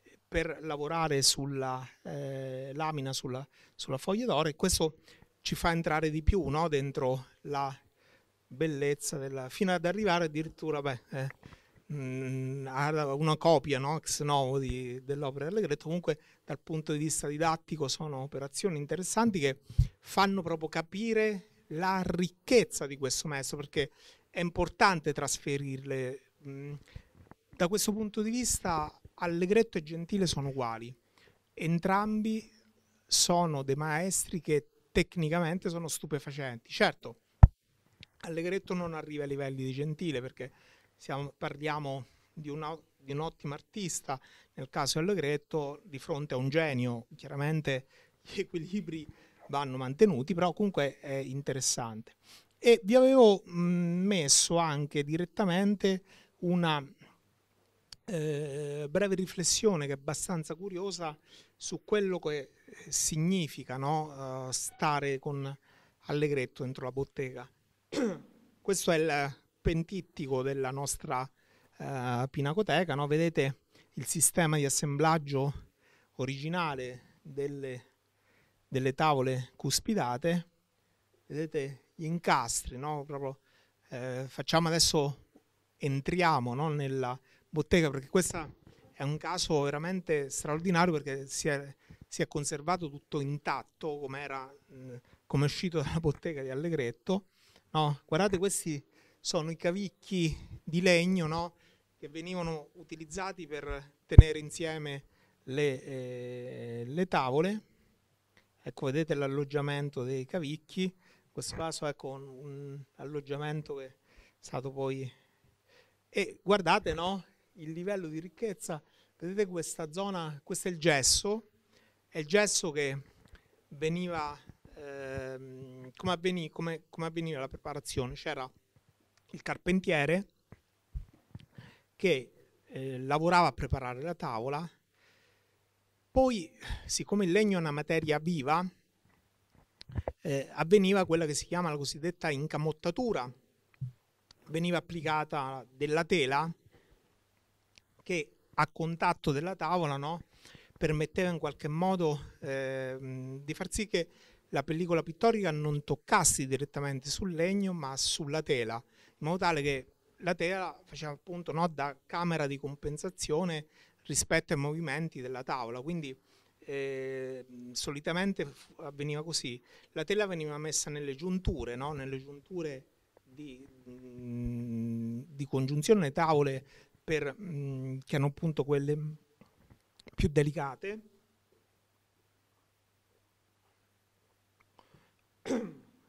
e, per lavorare sulla eh, lamina, sulla, sulla foglia d'oro e questo ci fa entrare di più no, dentro la bellezza della, fino ad arrivare addirittura beh, eh, mh, mm, una copia no? ex novo di, dell'opera dell'Allegretto, comunque dal punto di vista didattico sono operazioni interessanti che fanno proprio capire la ricchezza di questo maestro, perché è importante trasferirle. Mm. da questo punto di vista Allegretto e Gentile sono uguali, entrambi sono dei maestri che tecnicamente sono stupefacenti. Certo, Allegretto non arriva ai livelli di Gentile perché siamo, parliamo di, una, di, un'ottima artista, nel caso Allegretto, di fronte a un genio. Chiaramente gli equilibri vanno mantenuti, però comunque è interessante. E vi avevo messo anche direttamente una eh, breve riflessione che è abbastanza curiosa su quello che eh, significa no? uh, stare con Allegretto dentro la bottega. [CLEARS THROAT] Questo è il, pentittico della nostra eh, pinacoteca, no? vedete il sistema di assemblaggio originale delle, delle tavole cuspidate, vedete gli incastri, no? Proprio, eh, facciamo adesso, entriamo no? nella bottega perché questo è un caso veramente straordinario perché si è, si è conservato tutto intatto come era, mm, come è uscito dalla bottega di Allegretto. No? Guardate questi sono i cavicchi di legno no? che venivano utilizzati per tenere insieme le, eh, le tavole. Ecco, vedete l'alloggiamento dei cavicchi. In questo caso è un, un alloggiamento che è stato poi... E guardate no? il livello di ricchezza, vedete questa zona, questo è il gesso, è il gesso che veniva, ehm, come, avveniva, come, come avveniva la preparazione? C'era il carpentiere che eh, lavorava a preparare la tavola, poi siccome il legno è una materia viva, eh, avveniva quella che si chiama la cosiddetta incamottatura, veniva applicata della tela che a contatto della tavola no, permetteva in qualche modo eh, di far sì che la pellicola pittorica non toccasse direttamente sul legno ma sulla tela in modo tale che la tela faceva appunto no, da camera di compensazione rispetto ai movimenti della tavola, quindi eh, solitamente avveniva così, la tela veniva messa nelle giunture, no? nelle giunture di, mh, mhmm, di congiunzione tavole per, mh, mhmm, che hanno appunto quelle più delicate.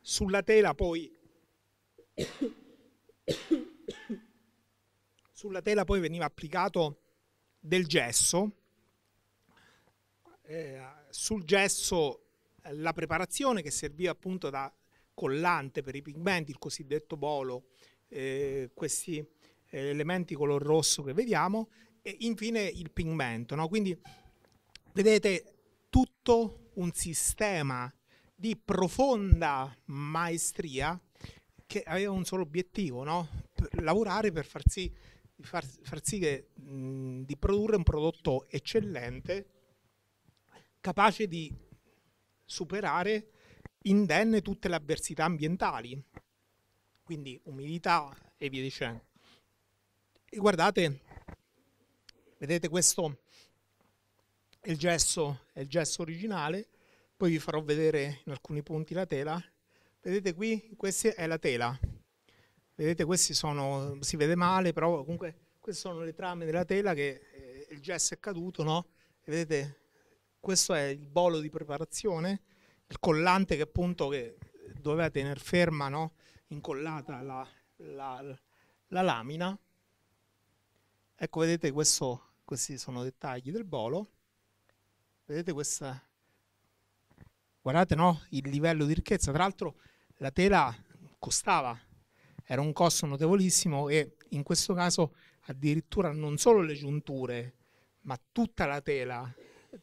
Sulla tela poi sulla tela poi veniva applicato del gesso, eh, sul gesso la preparazione che serviva appunto da collante per i pigmenti, il cosiddetto bolo, eh, questi eh, elementi color rosso che vediamo, e infine il pigmento. No? Quindi vedete tutto un sistema di profonda maestria che aveva un solo obiettivo, no? lavorare per far sì, far, far sì che, mh, mhmm, di produrre un prodotto eccellente, capace di superare indenne tutte le avversità ambientali, quindi umidità e via dicendo. E guardate, vedete questo è il gesso, è il gesso originale, poi vi farò vedere in alcuni punti la tela Vedete qui? Questa è la tela. Vedete, questi sono, si vede male, però comunque queste sono le trame della tela che eh, il gesso è caduto, no? E vedete, questo è il bolo di preparazione, il collante che appunto che doveva tenere ferma, no? Incollata la, la, la lamina. Ecco, vedete, questo, questi sono dettagli del bolo. Vedete questa... Guardate, no? Il livello di ricchezza. Tra l'altro la tela costava, era un costo notevolissimo e in questo caso addirittura non solo le giunture, ma tutta la tela,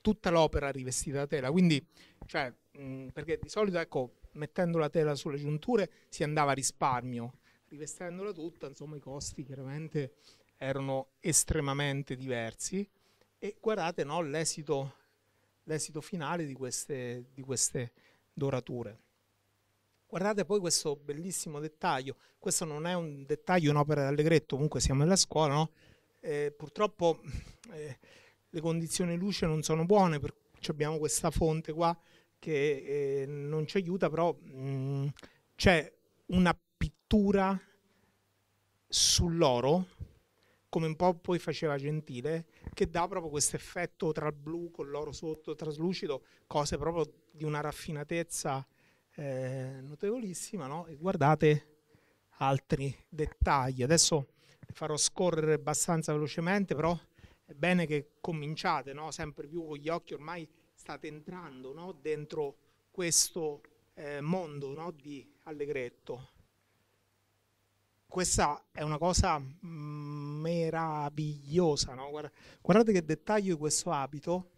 tutta l'opera rivestita da tela. Quindi, cioè, mh, perché di solito, ecco, mettendo la tela sulle giunture si andava a risparmio, rivestendola tutta, insomma, i costi chiaramente erano estremamente diversi. E guardate no, l'esito, l'esito finale di queste, di queste dorature. Guardate poi questo bellissimo dettaglio, questo non è un dettaglio, un'opera d'Allegretto, comunque siamo nella scuola, no? eh, purtroppo eh, le condizioni luce non sono buone, abbiamo questa fonte qua che eh, non ci aiuta, però mh, mm, c'è una pittura sull'oro, come un po' poi faceva Gentile, che dà proprio questo effetto tra il blu con l'oro sotto, traslucido, cose proprio di una raffinatezza eh, notevolissima, no? E guardate altri dettagli. Adesso farò scorrere abbastanza velocemente, però è bene che cominciate, no? Sempre più con gli occhi ormai state entrando, no? Dentro questo eh, mondo, no? Di Allegretto questa è una cosa mm, meravigliosa. No? Guarda, guardate che dettaglio di questo abito.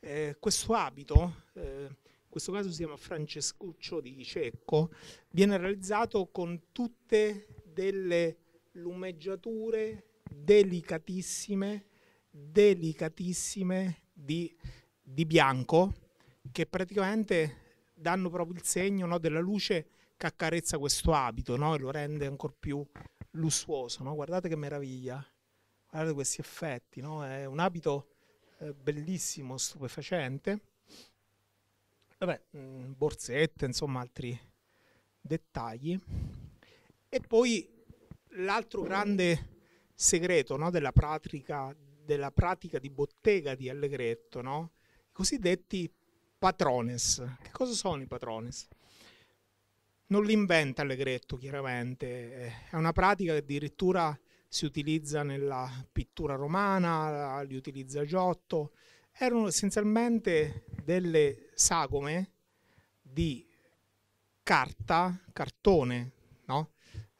Eh, questo abito eh, questo caso si chiama Francescuccio di Cecco, viene realizzato con tutte delle lumeggiature delicatissime, delicatissime di, di bianco, che praticamente danno proprio il segno no, della luce che accarezza questo abito no, e lo rende ancora più lussuoso. No? Guardate che meraviglia, guardate questi effetti, è un abito eh, bellissimo, stupefacente vabbè, mm, borsette, insomma altri dettagli. E poi l'altro grande segreto no, della, pratica, della, pratica, di bottega di Allegretto, no? i cosiddetti patrones. Che cosa sono i patrones? Non li inventa Allegretto, chiaramente, è una pratica che addirittura si utilizza nella pittura romana, li utilizza Giotto, erano essenzialmente delle sagome di carta, cartone, no?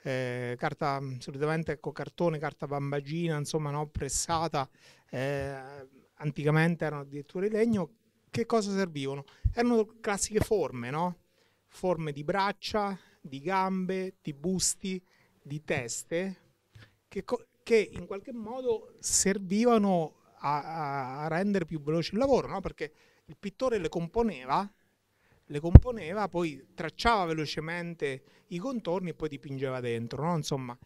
eh, carta mm, solitamente ecco, cartone, carta bambagina, insomma, no? pressata, eh, anticamente erano addirittura di legno, che cosa servivano? Erano classiche forme, no? forme di braccia, di gambe, di busti, di teste, che, che in qualche modo servivano a, a, rendere più veloce il lavoro, no? perché il pittore le componeva, le componeva, poi tracciava velocemente i contorni e poi dipingeva dentro, no? insomma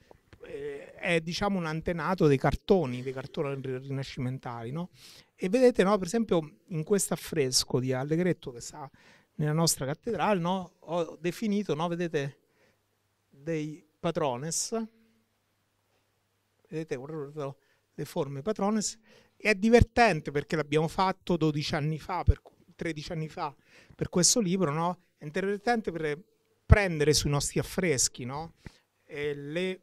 eh, è diciamo un antenato dei cartoni, dei cartoni rinascimentali. No? E vedete, no, per esempio, in questo affresco di Allegretto che sta nella nostra cattedrale, no, ho definito, no, vedete, dei patrones, vedete, le forme patrones, è divertente perché l'abbiamo fatto 12 anni fa, per, 13 anni fa, per questo libro, no? È divertente per prendere sui nostri affreschi, no? le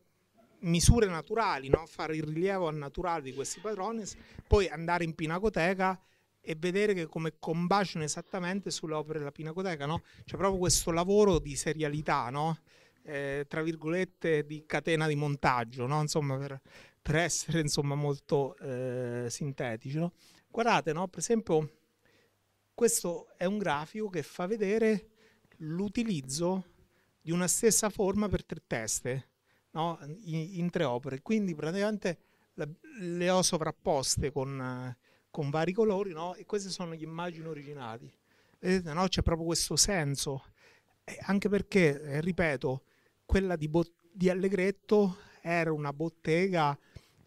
misure naturali, no? fare il rilievo al naturale di questi padroni, poi andare in pinacoteca e vedere che come combaciano esattamente sulle opere della pinacoteca. No? C'è proprio questo lavoro di serialità, no? eh, tra virgolette, di catena di montaggio, no? insomma, per, per essere insomma molto eh, sintetici. No? Guardate, no? per esempio, questo è un grafico che fa vedere l'utilizzo di una stessa forma per tre teste no? in, in, tre opere. Quindi praticamente la, le ho sovrapposte con, con vari colori no? e queste sono le immagini originali. Vedete, no? c'è proprio questo senso, e anche perché, eh, ripeto, quella di, di, Allegretto era una bottega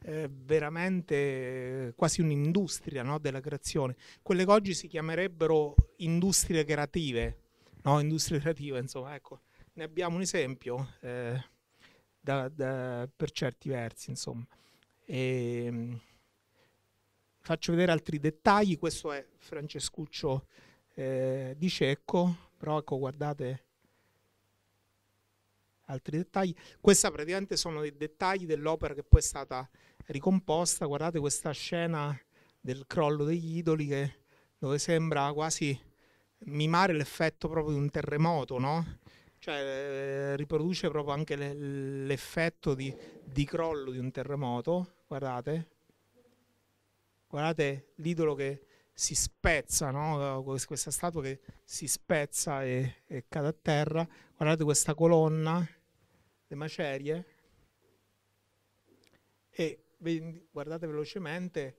veramente eh, quasi un'industria no, della creazione, quelle che oggi si chiamerebbero industrie creative, no? industrie creative, insomma, ecco, ne abbiamo un esempio eh, da, da, per certi versi, insomma. E, ehm, faccio vedere altri dettagli, questo è Francescuccio eh, di Cecco, però ecco, guardate altri dettagli. questa praticamente sono dei dettagli dell'opera che poi è stata ricomposta, guardate questa scena del crollo degli idoli che, dove sembra quasi mimare l'effetto proprio di un terremoto, no? Cioè eh, riproduce proprio anche le, l'effetto di, di crollo di un terremoto, guardate. Guardate l'idolo che si spezza, no? questa statua che si spezza e, e, cade a terra. Guardate questa colonna, le macerie. E guardate velocemente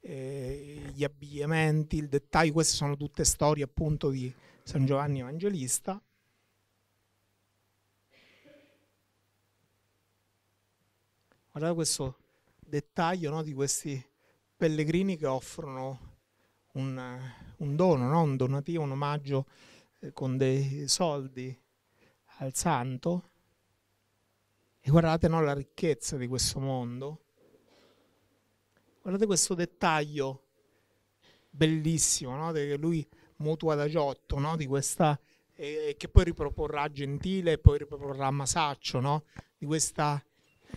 eh, gli abbigliamenti, il dettaglio, queste sono tutte storie appunto di San Giovanni Evangelista. Guardate questo dettaglio no, di questi pellegrini che offrono un, un dono, no? un donativo, un omaggio eh, con dei soldi al santo. E guardate no, la ricchezza di questo mondo Guardate questo dettaglio bellissimo, no? che lui mutua da Giotto, no? di questa, eh, che poi riproporrà Gentile e poi riproporrà Masaccio, no? di questa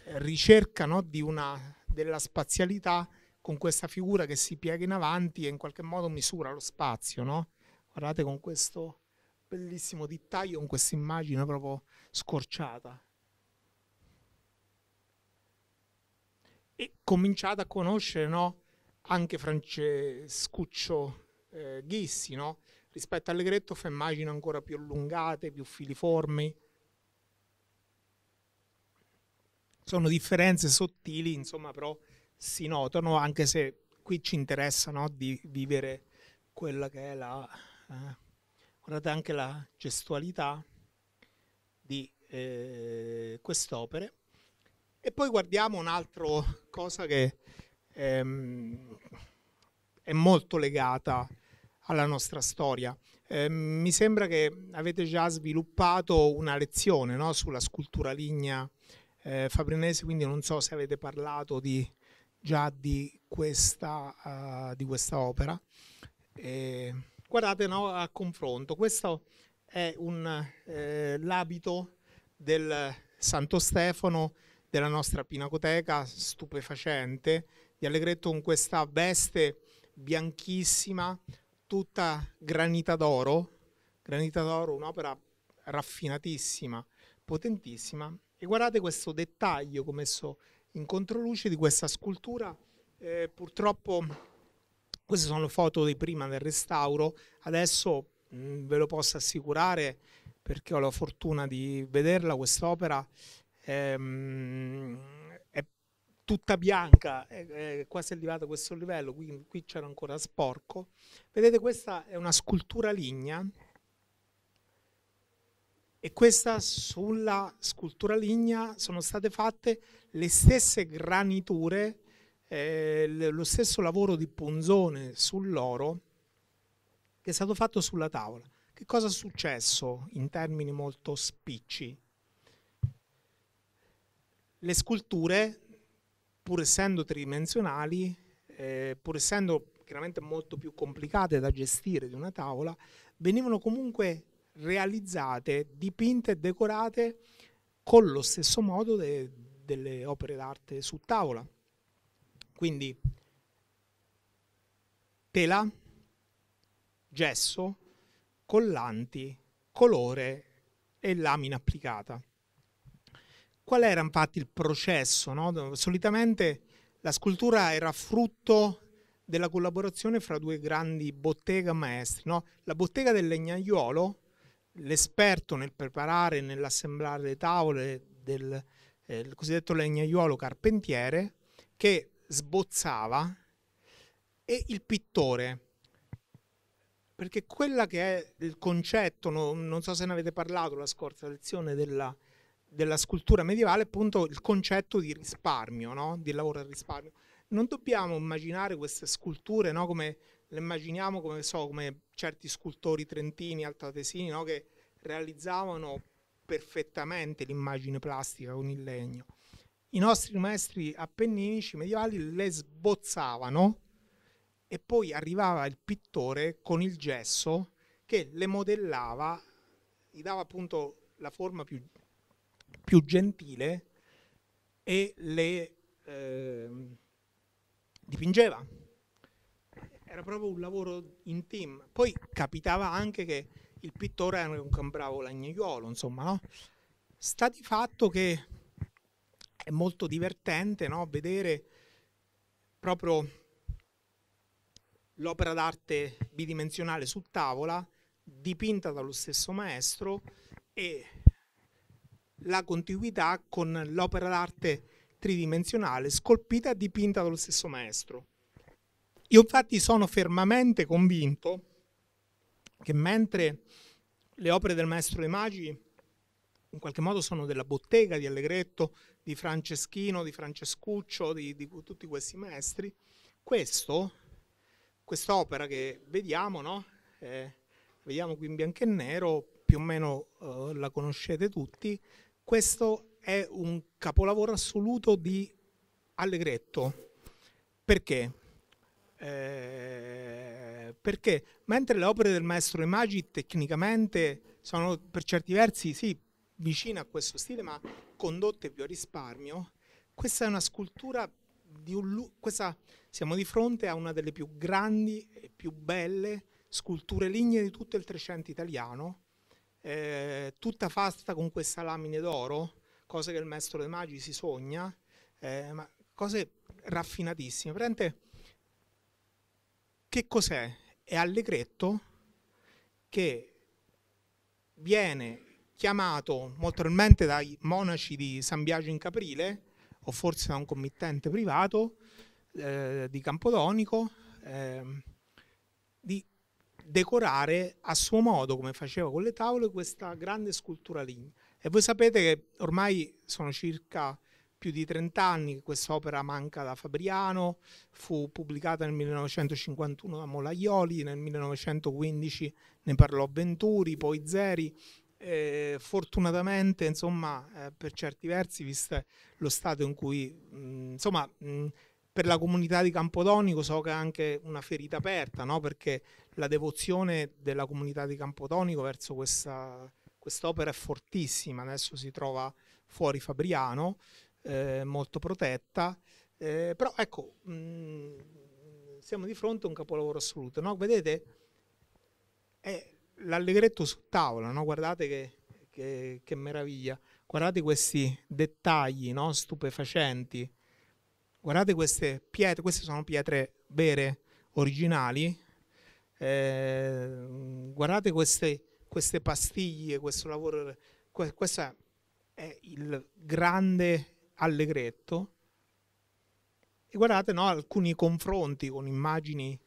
eh, ricerca di una, della spazialità con questa figura che si piega in avanti e in qualche modo misura lo spazio. Guardate con questo bellissimo dettaglio, con questa immagine proprio scorciata. e cominciate a conoscere no? anche Francescuccio eh, Ghissi, no? rispetto all'Egretto fa immagini ancora più allungate, più filiformi. Sono differenze sottili, insomma, però si notano, anche se qui ci interessa no? di vivere quella che è la... Eh, guardate anche la gestualità di eh, quest'opera e poi guardiamo un'altra cosa che ehm, è molto legata alla nostra storia. Eh, mi sembra che avete già sviluppato una lezione no, sulla scultura lignea eh, fabrinese, quindi non so se avete parlato di, già di questa, uh, di questa opera. Eh, guardate no, a confronto, questo è un, eh, l'abito del Santo Stefano della nostra pinacoteca stupefacente di Allegretto con questa veste bianchissima, tutta granita d'oro, granita d'oro, un'opera raffinatissima, potentissima. E guardate questo dettaglio come messo in controluce di questa scultura, eh, purtroppo queste sono foto di prima del restauro, adesso mh, mm, ve lo posso assicurare perché ho la fortuna di vederla quest'opera, ehm, è tutta bianca, è, è, quasi arrivato a questo livello, qui, qui c'era ancora sporco. Vedete questa è una scultura lignea e questa sulla scultura lignea sono state fatte le stesse graniture, eh, lo stesso lavoro di punzone sull'oro che è stato fatto sulla tavola. Che cosa è successo in termini molto spicci? le sculture, pur essendo tridimensionali, eh, pur essendo chiaramente molto più complicate da gestire di una tavola, venivano comunque realizzate, dipinte e decorate con lo stesso modo de, delle opere d'arte su tavola. Quindi tela, gesso, collanti, colore e lamina applicata. Qual era infatti il processo? No? Solitamente la scultura era frutto della collaborazione fra due grandi bottega maestri. No? La bottega del legnaiuolo, l'esperto nel preparare e nell'assemblare le tavole del eh, cosiddetto legnaiuolo carpentiere, che sbozzava, e il pittore, perché quella che è il concetto, no, non so se ne avete parlato la scorsa lezione della della scultura medievale appunto il concetto di risparmio, no? di lavoro al risparmio. Non dobbiamo immaginare queste sculture no? come le immaginiamo, come, so, come certi scultori trentini, altatesini, no? che realizzavano perfettamente l'immagine plastica con il legno. I nostri maestri appenninici medievali le sbozzavano e poi arrivava il pittore con il gesso che le modellava, gli dava appunto la forma più più gentile e le eh, dipingeva. Era proprio un lavoro in team. Poi capitava anche che il pittore era un bravo lagnaiolo, insomma, no? Sta di fatto che è molto divertente no? vedere proprio l'opera d'arte bidimensionale su tavola dipinta dallo stesso maestro e la contiguità con l'opera d'arte tridimensionale scolpita e dipinta dallo stesso maestro. Io infatti sono fermamente convinto che mentre le opere del maestro dei magi in qualche modo sono della bottega di Allegretto, di Franceschino, di Francescuccio, di, di tutti questi maestri, questo, quest'opera che vediamo, no? eh, vediamo qui in bianco e nero, più o meno eh, la conoscete tutti, questo è un capolavoro assoluto di Allegretto. Perché? Eh, perché mentre le opere del maestro Imagi tecnicamente sono per certi versi sì, vicine a questo stile, ma condotte più a risparmio, questa è una scultura di un questa, siamo di fronte a una delle più grandi e più belle sculture lignee di tutto il Trecento italiano, eh, tutta fatta con questa lamina d'oro, cose che il maestro dei magi si sogna, eh, ma cose raffinatissime. Prende che cos'è? È Allegretto che viene chiamato molto probabilmente dai monaci di San Biagio in Caprile, o forse da un committente privato eh, di Campodonico, eh, di decorare a suo modo, come faceva con le tavole, questa grande scultura lignea. E voi sapete che ormai sono circa più di 30 anni che quest'opera manca da Fabriano, fu pubblicata nel 1951 da Molaioli, nel 1915 ne parlò Venturi, poi Zeri. Eh, fortunatamente, insomma, eh, per certi versi, visto lo stato in cui, mh, mm, insomma, mh, mm, per la comunità di Campodonico so che è anche una ferita aperta, no? perché la devozione della comunità di Campotonico verso questa, quest'opera è fortissima, adesso si trova fuori Fabriano, eh, molto protetta, eh, però ecco, mh, mm, siamo di fronte a un capolavoro assoluto, no? vedete, è l'allegretto su tavola, no? guardate che, che, che, meraviglia, guardate questi dettagli no? stupefacenti, guardate queste pietre, queste sono pietre vere, originali, Ehm, guardate queste, queste, pastiglie, questo lavoro, questo è il grande allegretto. E guardate no, alcuni confronti con immagini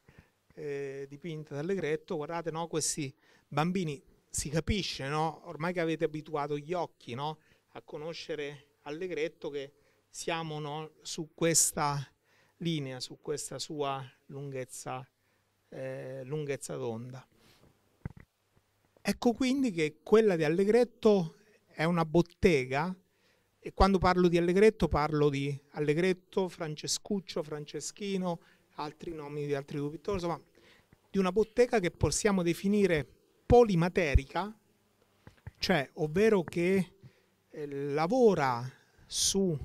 eh, dipinte da Allegretto, guardate no, questi bambini, si capisce no? ormai che avete abituato gli occhi no? a conoscere Allegretto che siamo no, su questa linea, su questa sua lunghezza eh, lunghezza d'onda. Ecco quindi che quella di Allegretto è una bottega e quando parlo di Allegretto parlo di Allegretto, Francescuccio, Franceschino, altri nomi di altri due pittori, insomma di una bottega che possiamo definire polimaterica, cioè ovvero che eh, lavora su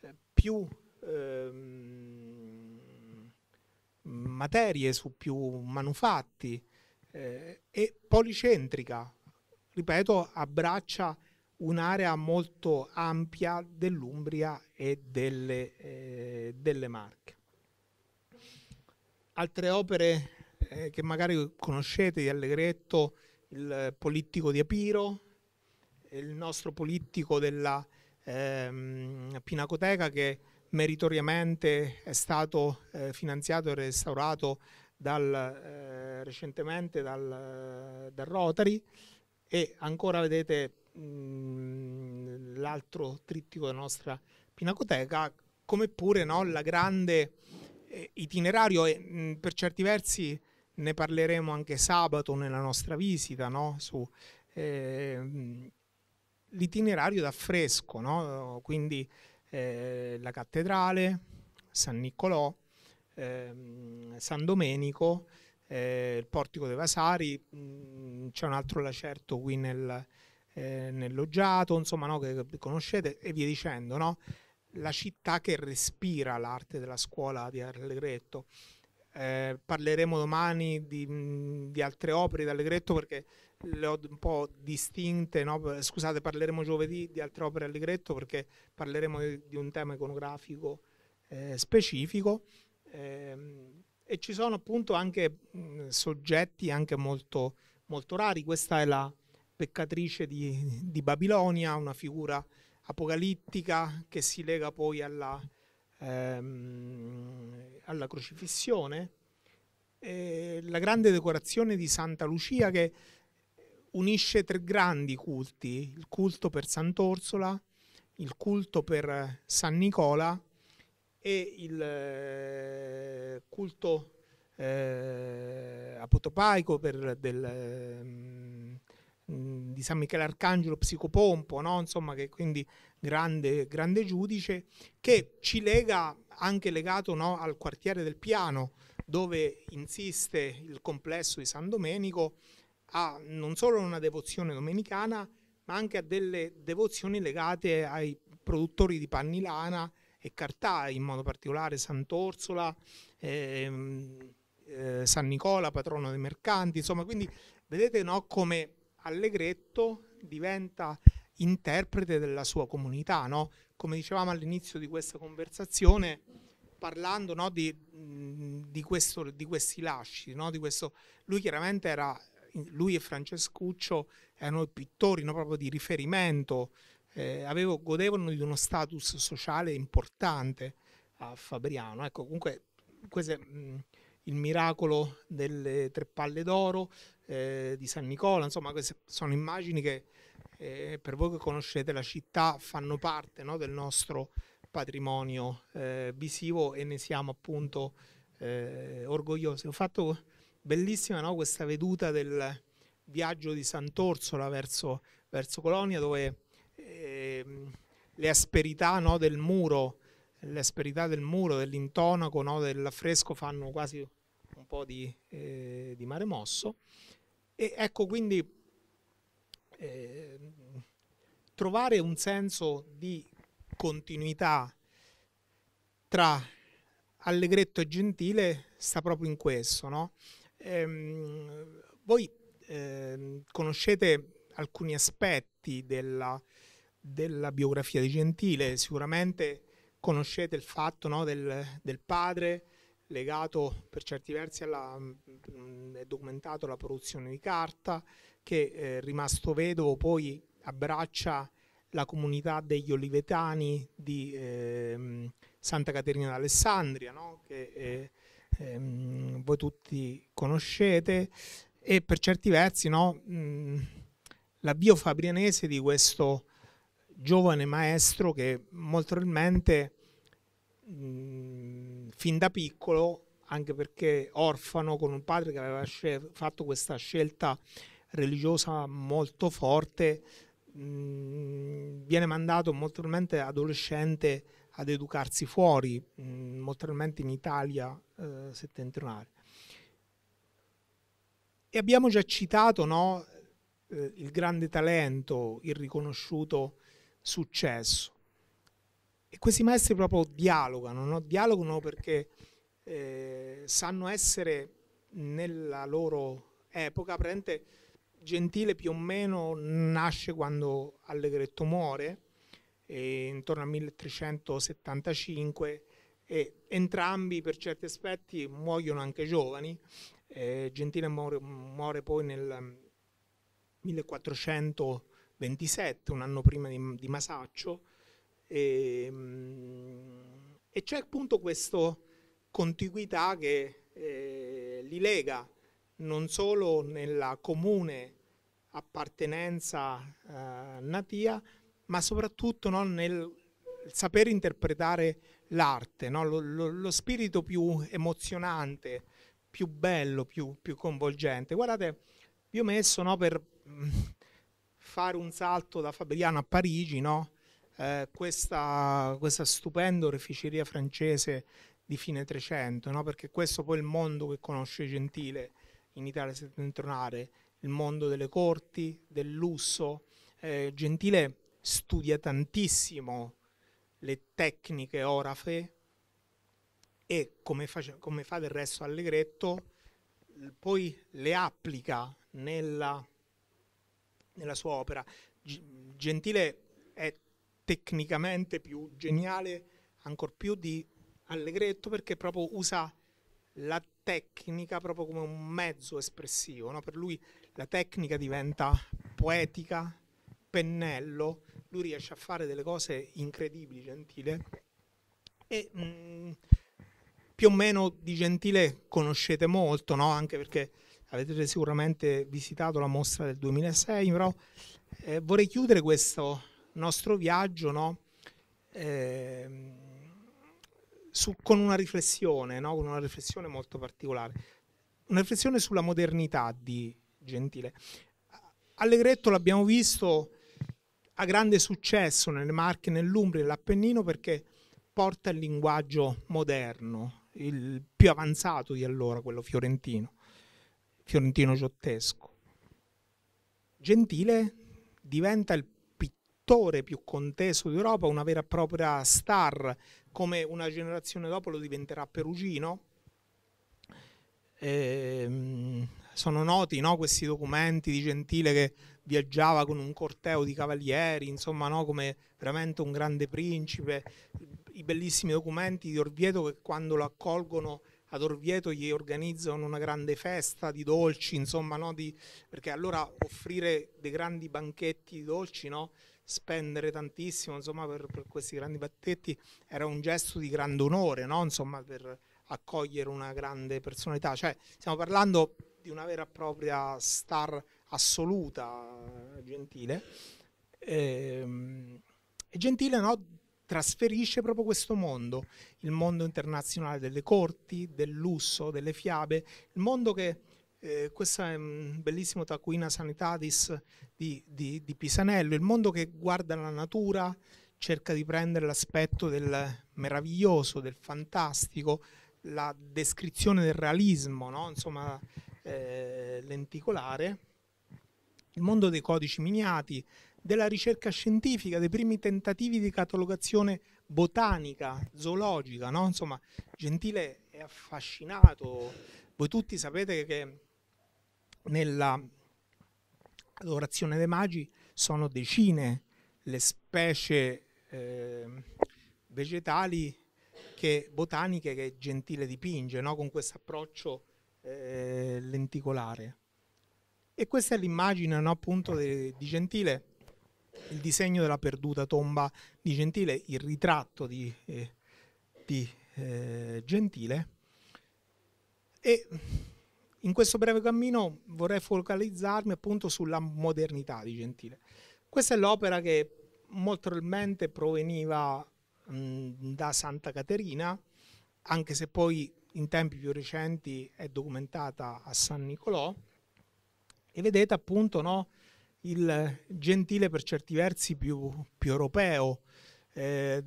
eh, più ehm, materie, su più manufatti, eh, è policentrica, ripeto, abbraccia un'area molto ampia dell'Umbria e delle, eh, delle Marche. Altre opere eh, che magari conoscete di Allegretto, il politico di Epiro, il nostro politico della ehm, Pinacoteca che meritoriamente è stato eh, finanziato e restaurato dal, eh, recentemente dal, eh, dal, Rotary e ancora vedete mm, l'altro trittico della nostra pinacoteca, come pure no, la grande eh, itinerario e mh, mm, per certi versi ne parleremo anche sabato nella nostra visita no, su eh, mm, l'itinerario d'affresco, no? quindi eh, la cattedrale, San Niccolò, ehm, San Domenico, eh, il portico dei Vasari, mh, mm, c'è un altro lacerto qui nel, eh, nel loggiato, insomma, no, che, che conoscete e via dicendo, no? la città che respira l'arte della scuola di Allegretto. Eh, parleremo domani di, mm, di, altre opere di Allegretto perché le ho un po' distinte, no? scusate parleremo giovedì di altre opere Allegretto perché parleremo di, di un tema iconografico eh, specifico eh, e ci sono appunto anche mh, soggetti anche molto, molto, rari, questa è la peccatrice di, di, Babilonia, una figura apocalittica che si lega poi alla, ehm, alla crocifissione. E la grande decorazione di Santa Lucia che unisce tre grandi culti, il culto per Sant'Orsola, il culto per eh, San Nicola e il eh, culto eh, apotopaico per, del, mh, mm, di San Michele Arcangelo, psicopompo, no? insomma, che quindi grande, grande giudice, che ci lega anche legato no, al quartiere del Piano, dove insiste il complesso di San Domenico, a non solo una devozione domenicana, ma anche a delle devozioni legate ai produttori di panni lana e cartai, in modo particolare Sant'Orsola, ehm, eh, San Nicola, patrono dei mercanti, insomma, quindi vedete no, come Allegretto diventa interprete della sua comunità, no? come dicevamo all'inizio di questa conversazione, parlando no, di, di, questo, di, questi lasci, no? di questo, lui chiaramente era lui e Francescuccio erano pittori no, proprio di riferimento, eh, avevo, godevano di uno status sociale importante a Fabriano. Ecco, comunque questo è mh, mm, il miracolo delle tre palle d'oro eh, di San Nicola, insomma queste sono immagini che eh, per voi che conoscete la città fanno parte no, del nostro patrimonio eh, visivo e ne siamo appunto eh, orgogliosi. Ho fatto bellissima no? questa veduta del viaggio di Sant'Orsola verso, verso Colonia dove eh, le asperità no? del muro, le asperità del muro, dell'intonaco, no? dell'affresco fanno quasi un po' di, eh, di mare mosso. E ecco quindi eh, trovare un senso di continuità tra Allegretto e Gentile sta proprio in questo, no? Ehm, voi eh, conoscete alcuni aspetti della, della, biografia di Gentile, sicuramente conoscete il fatto no, del, del, padre legato per certi versi alla, mh, mm, è documentato alla produzione di carta, che eh, rimasto vedovo poi abbraccia la comunità degli Olivetani di eh, Santa Caterina d'Alessandria, no? che eh, ehm, voi tutti conoscete e per certi versi no, mm, l'avvio fabrianese di questo giovane maestro che molto probabilmente mh, mm, fin da piccolo, anche perché orfano con un padre che aveva scel- fatto questa scelta religiosa molto forte, mh, mm, viene mandato molto probabilmente adolescente ad educarsi fuori, mh, mm, molto probabilmente in Italia eh, settentrionale. E abbiamo già citato no, eh, il grande talento, il riconosciuto successo. E questi maestri proprio dialogano, no? dialogano perché eh, sanno essere nella loro epoca, praticamente Gentile più o meno nasce quando Allegretto muore, intorno al 1375 e entrambi per certi aspetti muoiono anche giovani. Eh, Gentile muore, muore, poi nel 1427, mm, un anno prima di, di Masaccio, e, mm, e, c'è appunto questa contiguità che eh, li lega non solo nella comune appartenenza eh, natia, ma soprattutto no, nel saper interpretare l'arte, no? lo, lo, lo, spirito più emozionante, più bello, più, più coinvolgente. Guardate, vi ho messo no, per mm, fare un salto da Fabriano a Parigi, no? eh, questa, questa, stupenda oreficeria francese di fine 300, no? perché questo poi è il mondo che conosce Gentile in Italia settentrionale, il mondo delle corti, del lusso. Eh, Gentile studia tantissimo le tecniche orafe e come, face, come fa del resto Allegretto, poi le applica nella, nella sua opera. G- Gentile è tecnicamente più geniale, ancor più di Allegretto, perché proprio usa la tecnica proprio come un mezzo espressivo. No? Per lui la tecnica diventa poetica, pennello, lui riesce a fare delle cose incredibili, Gentile. E mh, mm, più o meno di Gentile conoscete molto, no? anche perché avete sicuramente visitato la mostra del 2006, però eh, vorrei chiudere questo nostro viaggio no? eh, su, con una riflessione, no? con una riflessione molto particolare, una riflessione sulla modernità di Gentile. Allegretto l'abbiamo visto ha grande successo nelle Marche, nell'Umbria e nell'Appennino perché porta il linguaggio moderno, il più avanzato di allora, quello fiorentino, fiorentino giottesco. Gentile diventa il pittore più conteso d'Europa, una vera e propria star, come una generazione dopo lo diventerà Perugino. Ehm, sono noti no, questi documenti di Gentile che viaggiava con un corteo di cavalieri, insomma, no? come veramente un grande principe. I bellissimi documenti di Orvieto che quando lo accolgono ad Orvieto gli organizzano una grande festa di dolci, insomma, no? di, perché allora offrire dei grandi banchetti di dolci, no? spendere tantissimo insomma, per, per, questi grandi banchetti era un gesto di grande onore, no? insomma, per accogliere una grande personalità. Cioè, stiamo parlando di una vera e propria star assoluta eh, Gentile, e, ehm, e Gentile no, trasferisce proprio questo mondo, il mondo internazionale delle corti, del lusso, delle fiabe, il mondo che, eh, questo è ehm, un bellissimo Taquina Sanitatis di, di, di Pisanello, il mondo che guarda la natura, cerca di prendere l'aspetto del meraviglioso, del fantastico, la descrizione del realismo, no? insomma, eh, lenticolare il mondo dei codici miniati, della ricerca scientifica, dei primi tentativi di catalogazione botanica, zoologica, no? Insomma, Gentile è affascinato. Voi tutti sapete che nella adorazione dei magi sono decine le specie eh, vegetali che, botaniche che Gentile dipinge, no? Con questo approccio eh, lenticolare. E questa è l'immagine no, appunto di, di Gentile, il disegno della perduta tomba di Gentile, il ritratto di, eh, di eh, Gentile. E in questo breve cammino vorrei focalizzarmi appunto sulla modernità di Gentile. Questa è l'opera che molto probabilmente proveniva mh, da Santa Caterina, anche se poi in tempi più recenti è documentata a San Nicolò e vedete appunto no, il gentile per certi versi più, più europeo, eh,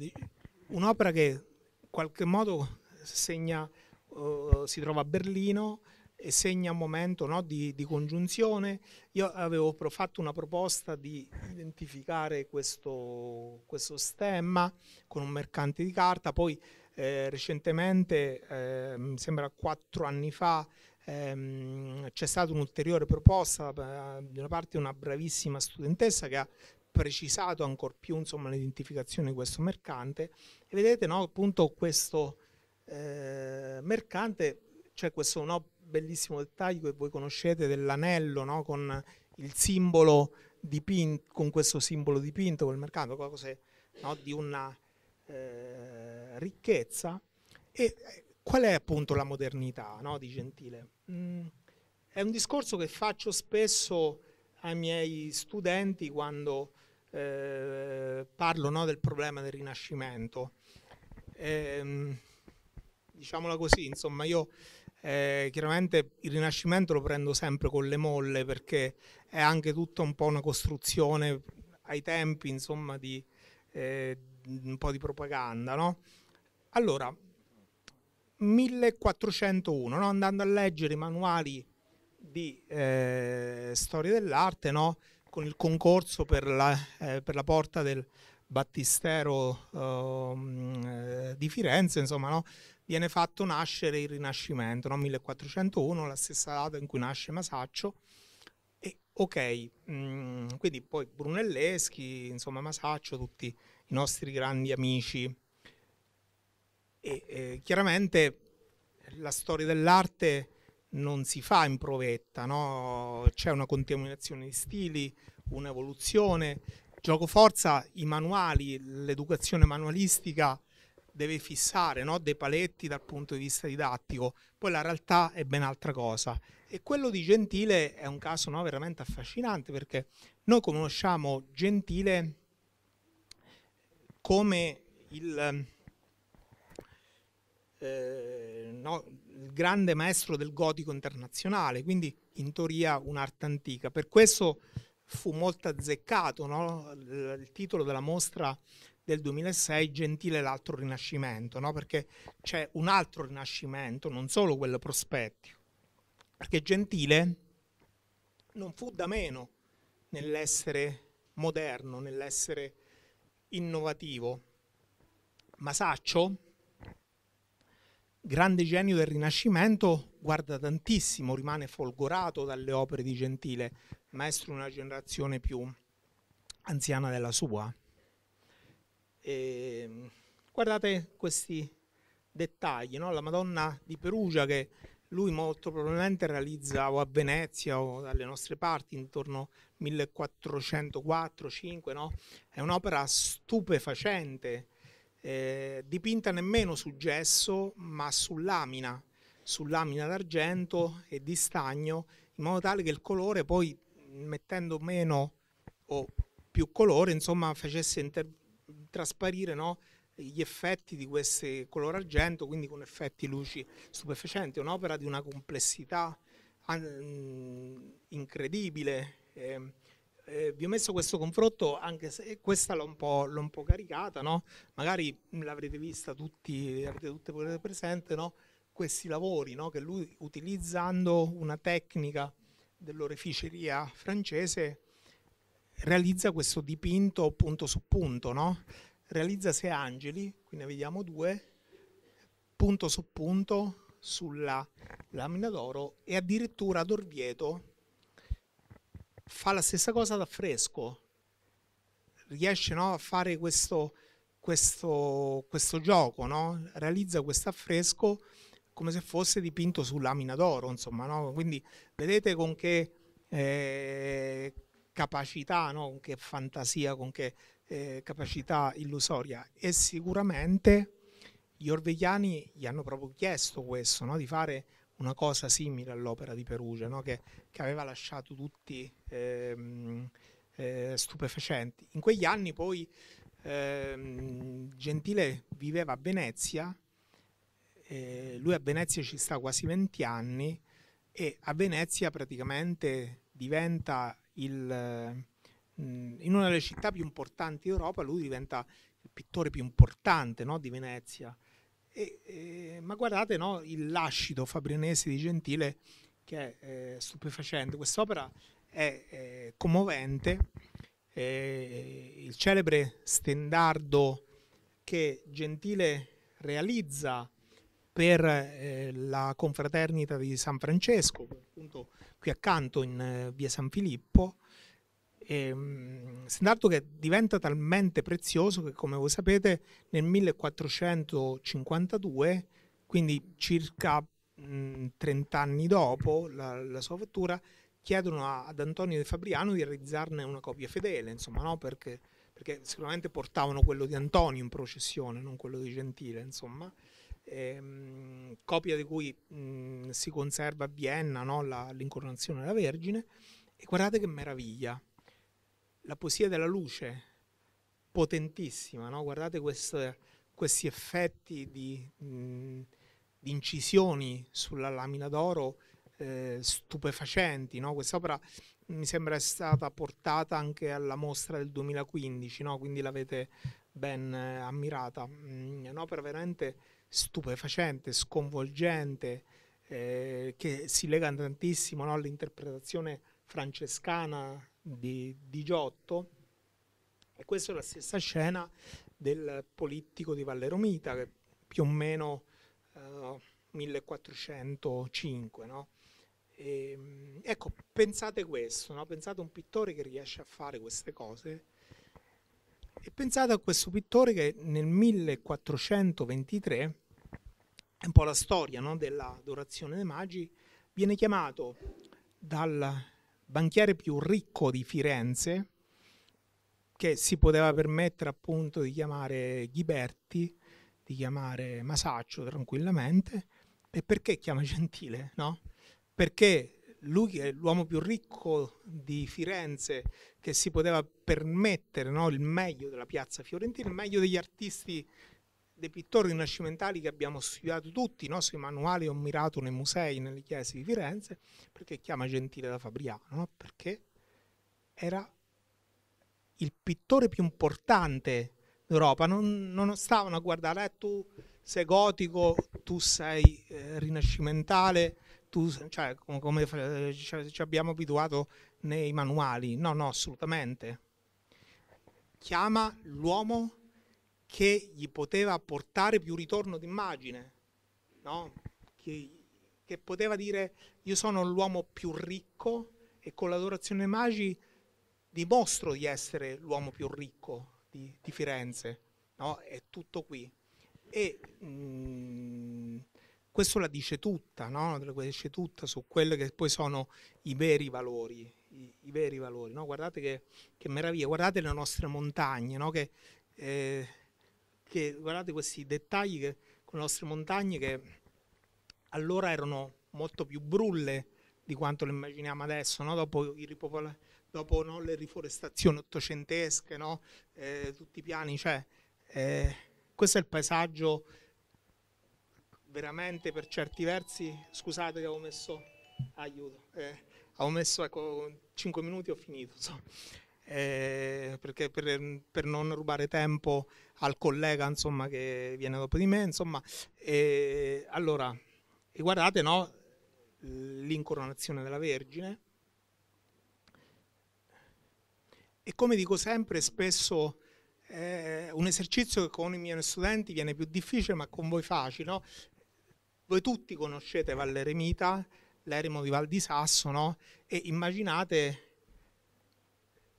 un'opera che in qualche modo segna, uh, si trova a Berlino e segna un momento no, di, di, congiunzione. Io avevo pro, fatto una proposta di identificare questo, questo, stemma con un mercante di carta, poi eh, recentemente, eh, mi sembra quattro anni fa, ehm, c'è stata un'ulteriore proposta eh, da una parte di una bravissima studentessa che ha precisato ancora più insomma, l'identificazione di questo mercante e vedete no, appunto questo eh, mercante c'è questo no, bellissimo dettaglio che voi conoscete dell'anello no, con il simbolo dipinto con questo simbolo dipinto col mercato qualcosa no, di una eh, ricchezza e eh, qual è appunto la modernità no, di Gentile Mm, è un discorso che faccio spesso ai miei studenti quando eh, parlo no, del problema del rinascimento. E, ehm, diciamola così, insomma, io eh, chiaramente il rinascimento lo prendo sempre con le molle perché è anche tutta un po' una costruzione ai tempi, insomma, di eh, un po' di propaganda, no? Allora, 1401, no? andando a leggere i manuali di eh, storia dell'arte, no? con il concorso per la, eh, per la porta del battistero ehm, eh, di Firenze, insomma, no? viene fatto nascere il Rinascimento, 1401, la stessa data in cui nasce Masaccio. E, ok, mh, mm, quindi poi Brunelleschi, insomma Masaccio, tutti i nostri grandi amici e eh, chiaramente la storia dell'arte non si fa in provetta, no? c'è una contaminazione di stili, un'evoluzione. Gioco forza, i manuali, l'educazione manualistica deve fissare no? dei paletti dal punto di vista didattico, poi la realtà è ben altra cosa. E quello di Gentile è un caso no? veramente affascinante perché noi conosciamo Gentile come il eh, no, il grande maestro del gotico internazionale, quindi in teoria un'arte antica. Per questo fu molto azzeccato no? il, il titolo della mostra del 2006, Gentile l'altro rinascimento, no? perché c'è un altro rinascimento, non solo quello prospettico, perché Gentile non fu da meno nell'essere moderno, nell'essere innovativo. ma Saccio, grande genio del Rinascimento, guarda tantissimo, rimane folgorato dalle opere di Gentile, maestro di una generazione più anziana della sua. E ehm, guardate questi dettagli, no? la Madonna di Perugia che lui molto probabilmente realizza o a Venezia o dalle nostre parti intorno al 1404-5, no? è un'opera stupefacente, eh, dipinta nemmeno su gesso ma su lamina, su lamina d'argento e di stagno, in modo tale che il colore poi mettendo meno o più colore, insomma, facesse inter- trasparire no, gli effetti di questo color argento, quindi con effetti luci stupefacenti. È un'opera di una complessità an- incredibile. Eh, eh, vi ho messo questo confronto anche se questa l'ho un po', l'ho un po caricata, no? magari l'avrete vista tutti, l'avrete tutte presente, no? questi lavori no? che lui utilizzando una tecnica dell'oreficeria francese realizza questo dipinto punto su punto, no? realizza sei angeli, qui ne vediamo due, punto su punto sulla lamina d'oro e addirittura ad Orvieto fa la stessa cosa da fresco, riesce no, a fare questo, questo, questo gioco, no? realizza questo affresco come se fosse dipinto su lamina d'oro, insomma, no? quindi vedete con che eh, capacità, con che fantasia, con che eh, capacità illusoria e sicuramente gli orvegliani gli hanno proprio chiesto questo, di fare una cosa simile all'opera di Perugia, no? che, che, aveva lasciato tutti ehm, eh, stupefacenti. In quegli anni poi ehm, Gentile viveva a Venezia, eh, lui a Venezia ci sta quasi 20 anni e a Venezia praticamente diventa il... Eh, in una delle città più importanti d'Europa lui diventa il pittore più importante no? di Venezia e, e, ma guardate no, il lascito fabrinese di Gentile che è eh, stupefacente. Quest'opera è eh, commovente. Eh, il celebre stendardo che Gentile realizza per eh, la confraternita di San Francesco, appunto qui accanto in eh, via San Filippo, Ehm, standard che diventa talmente prezioso che, come voi sapete, nel 1452, quindi circa mh, mm, 30 anni dopo la, la sua fattura, chiedono a, ad Antonio De Fabriano di realizzarne una copia fedele, insomma, no? perché, perché, sicuramente portavano quello di Antonio in processione, non quello di Gentile, insomma. Ehm, copia di cui mh, mm, si conserva a Vienna no? l'incoronazione della Vergine. E guardate che meraviglia! la poesia della luce, potentissima, no? guardate queste, questi effetti di, mh, di, incisioni sulla lamina d'oro eh, stupefacenti, no? quest'opera mi sembra è stata portata anche alla mostra del 2015, no? quindi l'avete ben eh, ammirata, mh, è un'opera veramente stupefacente, sconvolgente, eh, che si lega tantissimo all'interpretazione francescana di, di Giotto e questa è la stessa scena del Polittico di Valleromita che più o meno eh, 1405 no? E, ehm, ecco, pensate questo, no? pensate a un pittore che riesce a fare queste cose e pensate a questo pittore che nel 1423, è un po' la storia no? dell'adorazione dei magi, viene chiamato dal banchiere più ricco di Firenze, che si poteva permettere appunto di chiamare Ghiberti, di chiamare Masaccio tranquillamente, e perché chiama Gentile? No? Perché lui che è l'uomo più ricco di Firenze, che si poteva permettere no? il meglio della piazza fiorentina, il meglio degli artisti dei pittori rinascimentali che abbiamo studiato tutti, i nostri manuali ho mirato nei musei, nelle chiese di Firenze, perché chiama Gentile da Fabriano? No? Perché era il pittore più importante d'Europa, non, non stavano a guardare, eh, tu sei gotico, tu sei eh, rinascimentale, tu, cioè, come, come eh, ci, cioè, ci abbiamo abituato nei manuali, no, no, assolutamente. Chiama l'uomo che gli poteva portare più ritorno d'immagine, no? che, che poteva dire io sono l'uomo più ricco e con l'adorazione Magi dimostro di essere l'uomo più ricco di, di Firenze, no? è tutto qui. E mh, mm, questo la dice tutta, no? la dice tutta su quelli che poi sono i veri valori, i, i veri valori. No? Guardate che, che, meraviglia, guardate le nostre montagne, che, eh, che guardate questi dettagli che, con le nostre montagne che allora erano molto più brulle di quanto le immaginiamo adesso, no? dopo, ripopola, dopo no, le riforestazioni ottocentesche, no? eh, tutti i piani. Cioè, eh, questo è il paesaggio veramente per certi versi, scusate che avevo messo, aiuto, eh, avevo messo ecco, 5 minuti e ho finito. So eh, perché per, per, non rubare tempo al collega insomma, che viene dopo di me. Insomma. E, allora, e guardate no? l'incoronazione della Vergine. E come dico sempre, spesso eh, un esercizio che con i miei studenti viene più difficile, ma con voi facile. No? Voi tutti conoscete Valleremita, l'eremo di Val di Sasso, no? e immaginate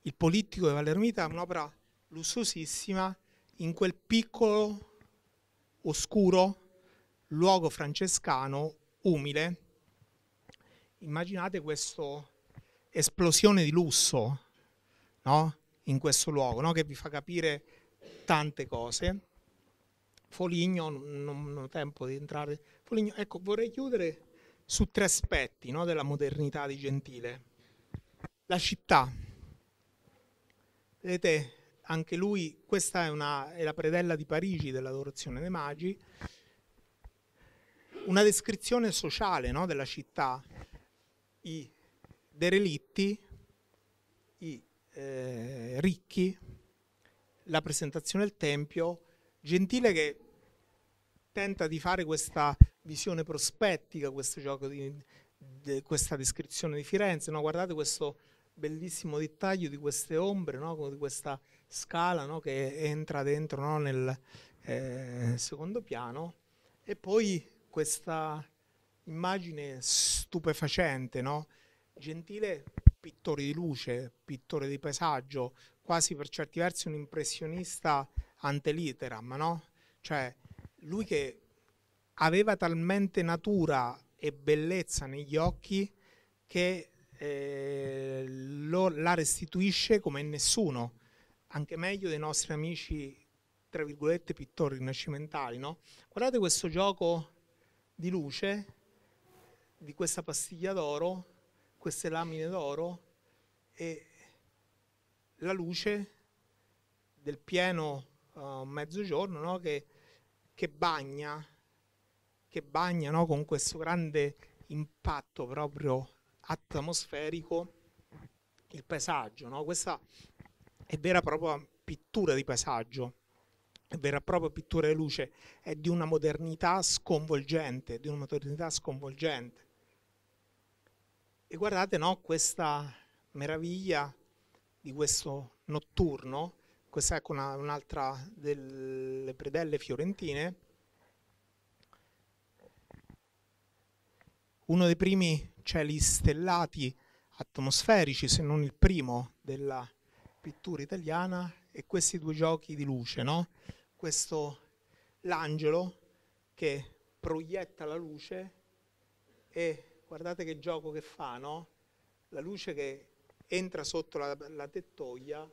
il politico di Palermita è un'opera lussuosissima in quel piccolo, oscuro luogo francescano, umile. Immaginate questa esplosione di lusso no? in questo luogo, no? che vi fa capire tante cose. Foligno, non, ho tempo di entrare. Foligno, ecco, vorrei chiudere su tre aspetti no, della modernità di Gentile. La città, Vedete, anche lui, questa è, una, è la predella di Parigi dell'adorazione dei magi, una descrizione sociale no, della città, i derelitti, i eh, ricchi, la presentazione del Tempio, Gentile che tenta di fare questa visione prospettica, questo gioco di, di questa descrizione di Firenze, no? guardate questo bellissimo dettaglio di queste ombre, no? di questa scala no? che entra dentro no? nel eh, secondo piano e poi questa immagine stupefacente, gentile pittore di luce, pittore di paesaggio, quasi per certi versi un impressionista anteliteram, cioè lui che aveva talmente natura e bellezza negli occhi che eh, lo, la restituisce come nessuno, anche meglio dei nostri amici, tra virgolette, pittori rinascimentali. No? Guardate questo gioco di luce, di questa pastiglia d'oro, queste lamine d'oro e la luce del pieno uh, mezzogiorno no? che, che, bagna, che bagna no? con questo grande impatto proprio atmosferico il paesaggio. No? Questa è vera e propria pittura di paesaggio, è vera e propria pittura di luce, è di una modernità sconvolgente, di una modernità sconvolgente. E guardate no, questa meraviglia di questo notturno, questa è ecco, una, un'altra delle predelle fiorentine, uno dei primi cieli cioè stellati atmosferici, se non il primo della pittura italiana, e questi due giochi di luce, no? Questo l'angelo che proietta la luce e guardate che gioco che fa, no? La luce che entra sotto la, la tettoia,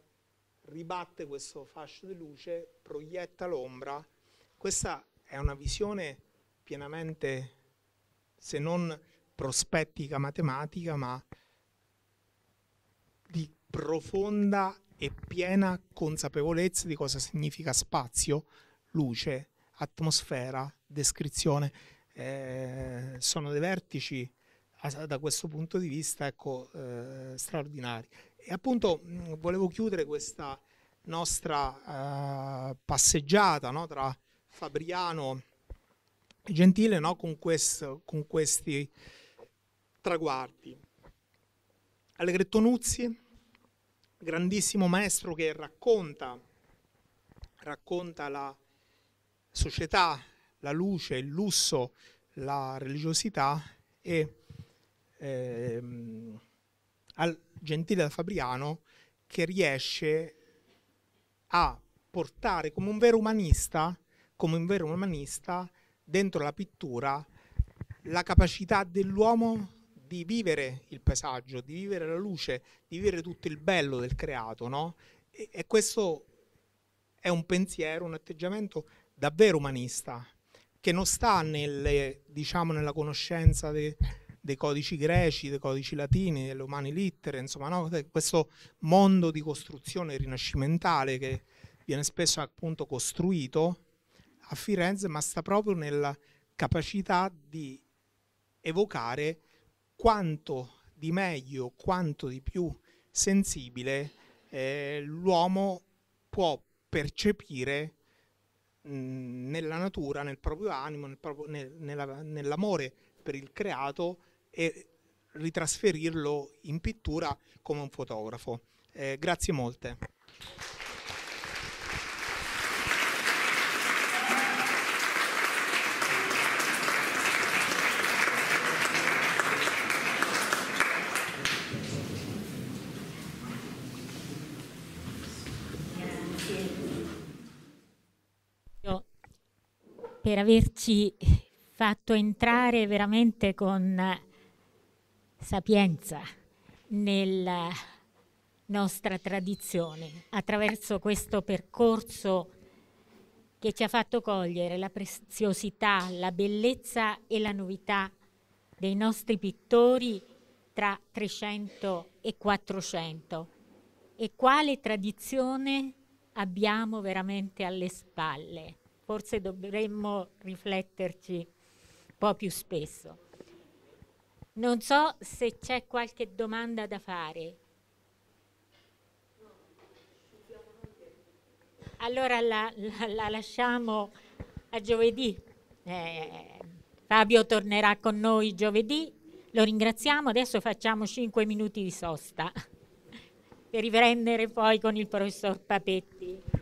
ribatte questo fascio di luce, proietta l'ombra. Questa è una visione pienamente, se non prospettica matematica, ma di profonda e piena consapevolezza di cosa significa spazio, luce, atmosfera, descrizione. Eh, sono dei vertici da questo punto di vista ecco, eh, straordinari. E appunto mh, volevo chiudere questa nostra eh, passeggiata no, tra Fabriano e Gentile no, con, questo, con questi traguardi. Allegretto Nuzzi, grandissimo maestro che racconta, racconta la società, la luce, il lusso, la religiosità e ehm, al gentile da Fabriano che riesce a portare come un vero umanista, come un vero umanista dentro la pittura la capacità dell'uomo di vivere il paesaggio, di vivere la luce, di vivere tutto il bello del creato, no? E, e questo è un pensiero, un atteggiamento davvero umanista, che non sta nelle, diciamo, nella conoscenza dei de codici greci, dei codici latini, delle umane littere, insomma, no? questo mondo di costruzione rinascimentale che viene spesso appunto costruito a Firenze, ma sta proprio nella capacità di evocare quanto di meglio, quanto di più sensibile eh, l'uomo può percepire mh, nella natura, nel proprio animo, nel proprio, nel, nella, nell'amore per il creato e ritrasferirlo in pittura come un fotografo. Eh, grazie molte. per averci fatto entrare veramente con sapienza nella nostra tradizione attraverso questo percorso che ci ha fatto cogliere la preziosità, la bellezza e la novità dei nostri pittori tra 300 e 400 e quale tradizione abbiamo veramente alle spalle forse dovremmo rifletterci un po' più spesso. Non so se c'è qualche domanda da fare. Allora la, la, la lasciamo a giovedì. Eh, Fabio tornerà con noi giovedì. Lo ringraziamo. Adesso facciamo 5 minuti di sosta [LAUGHS] per riprendere poi con il professor Papetti.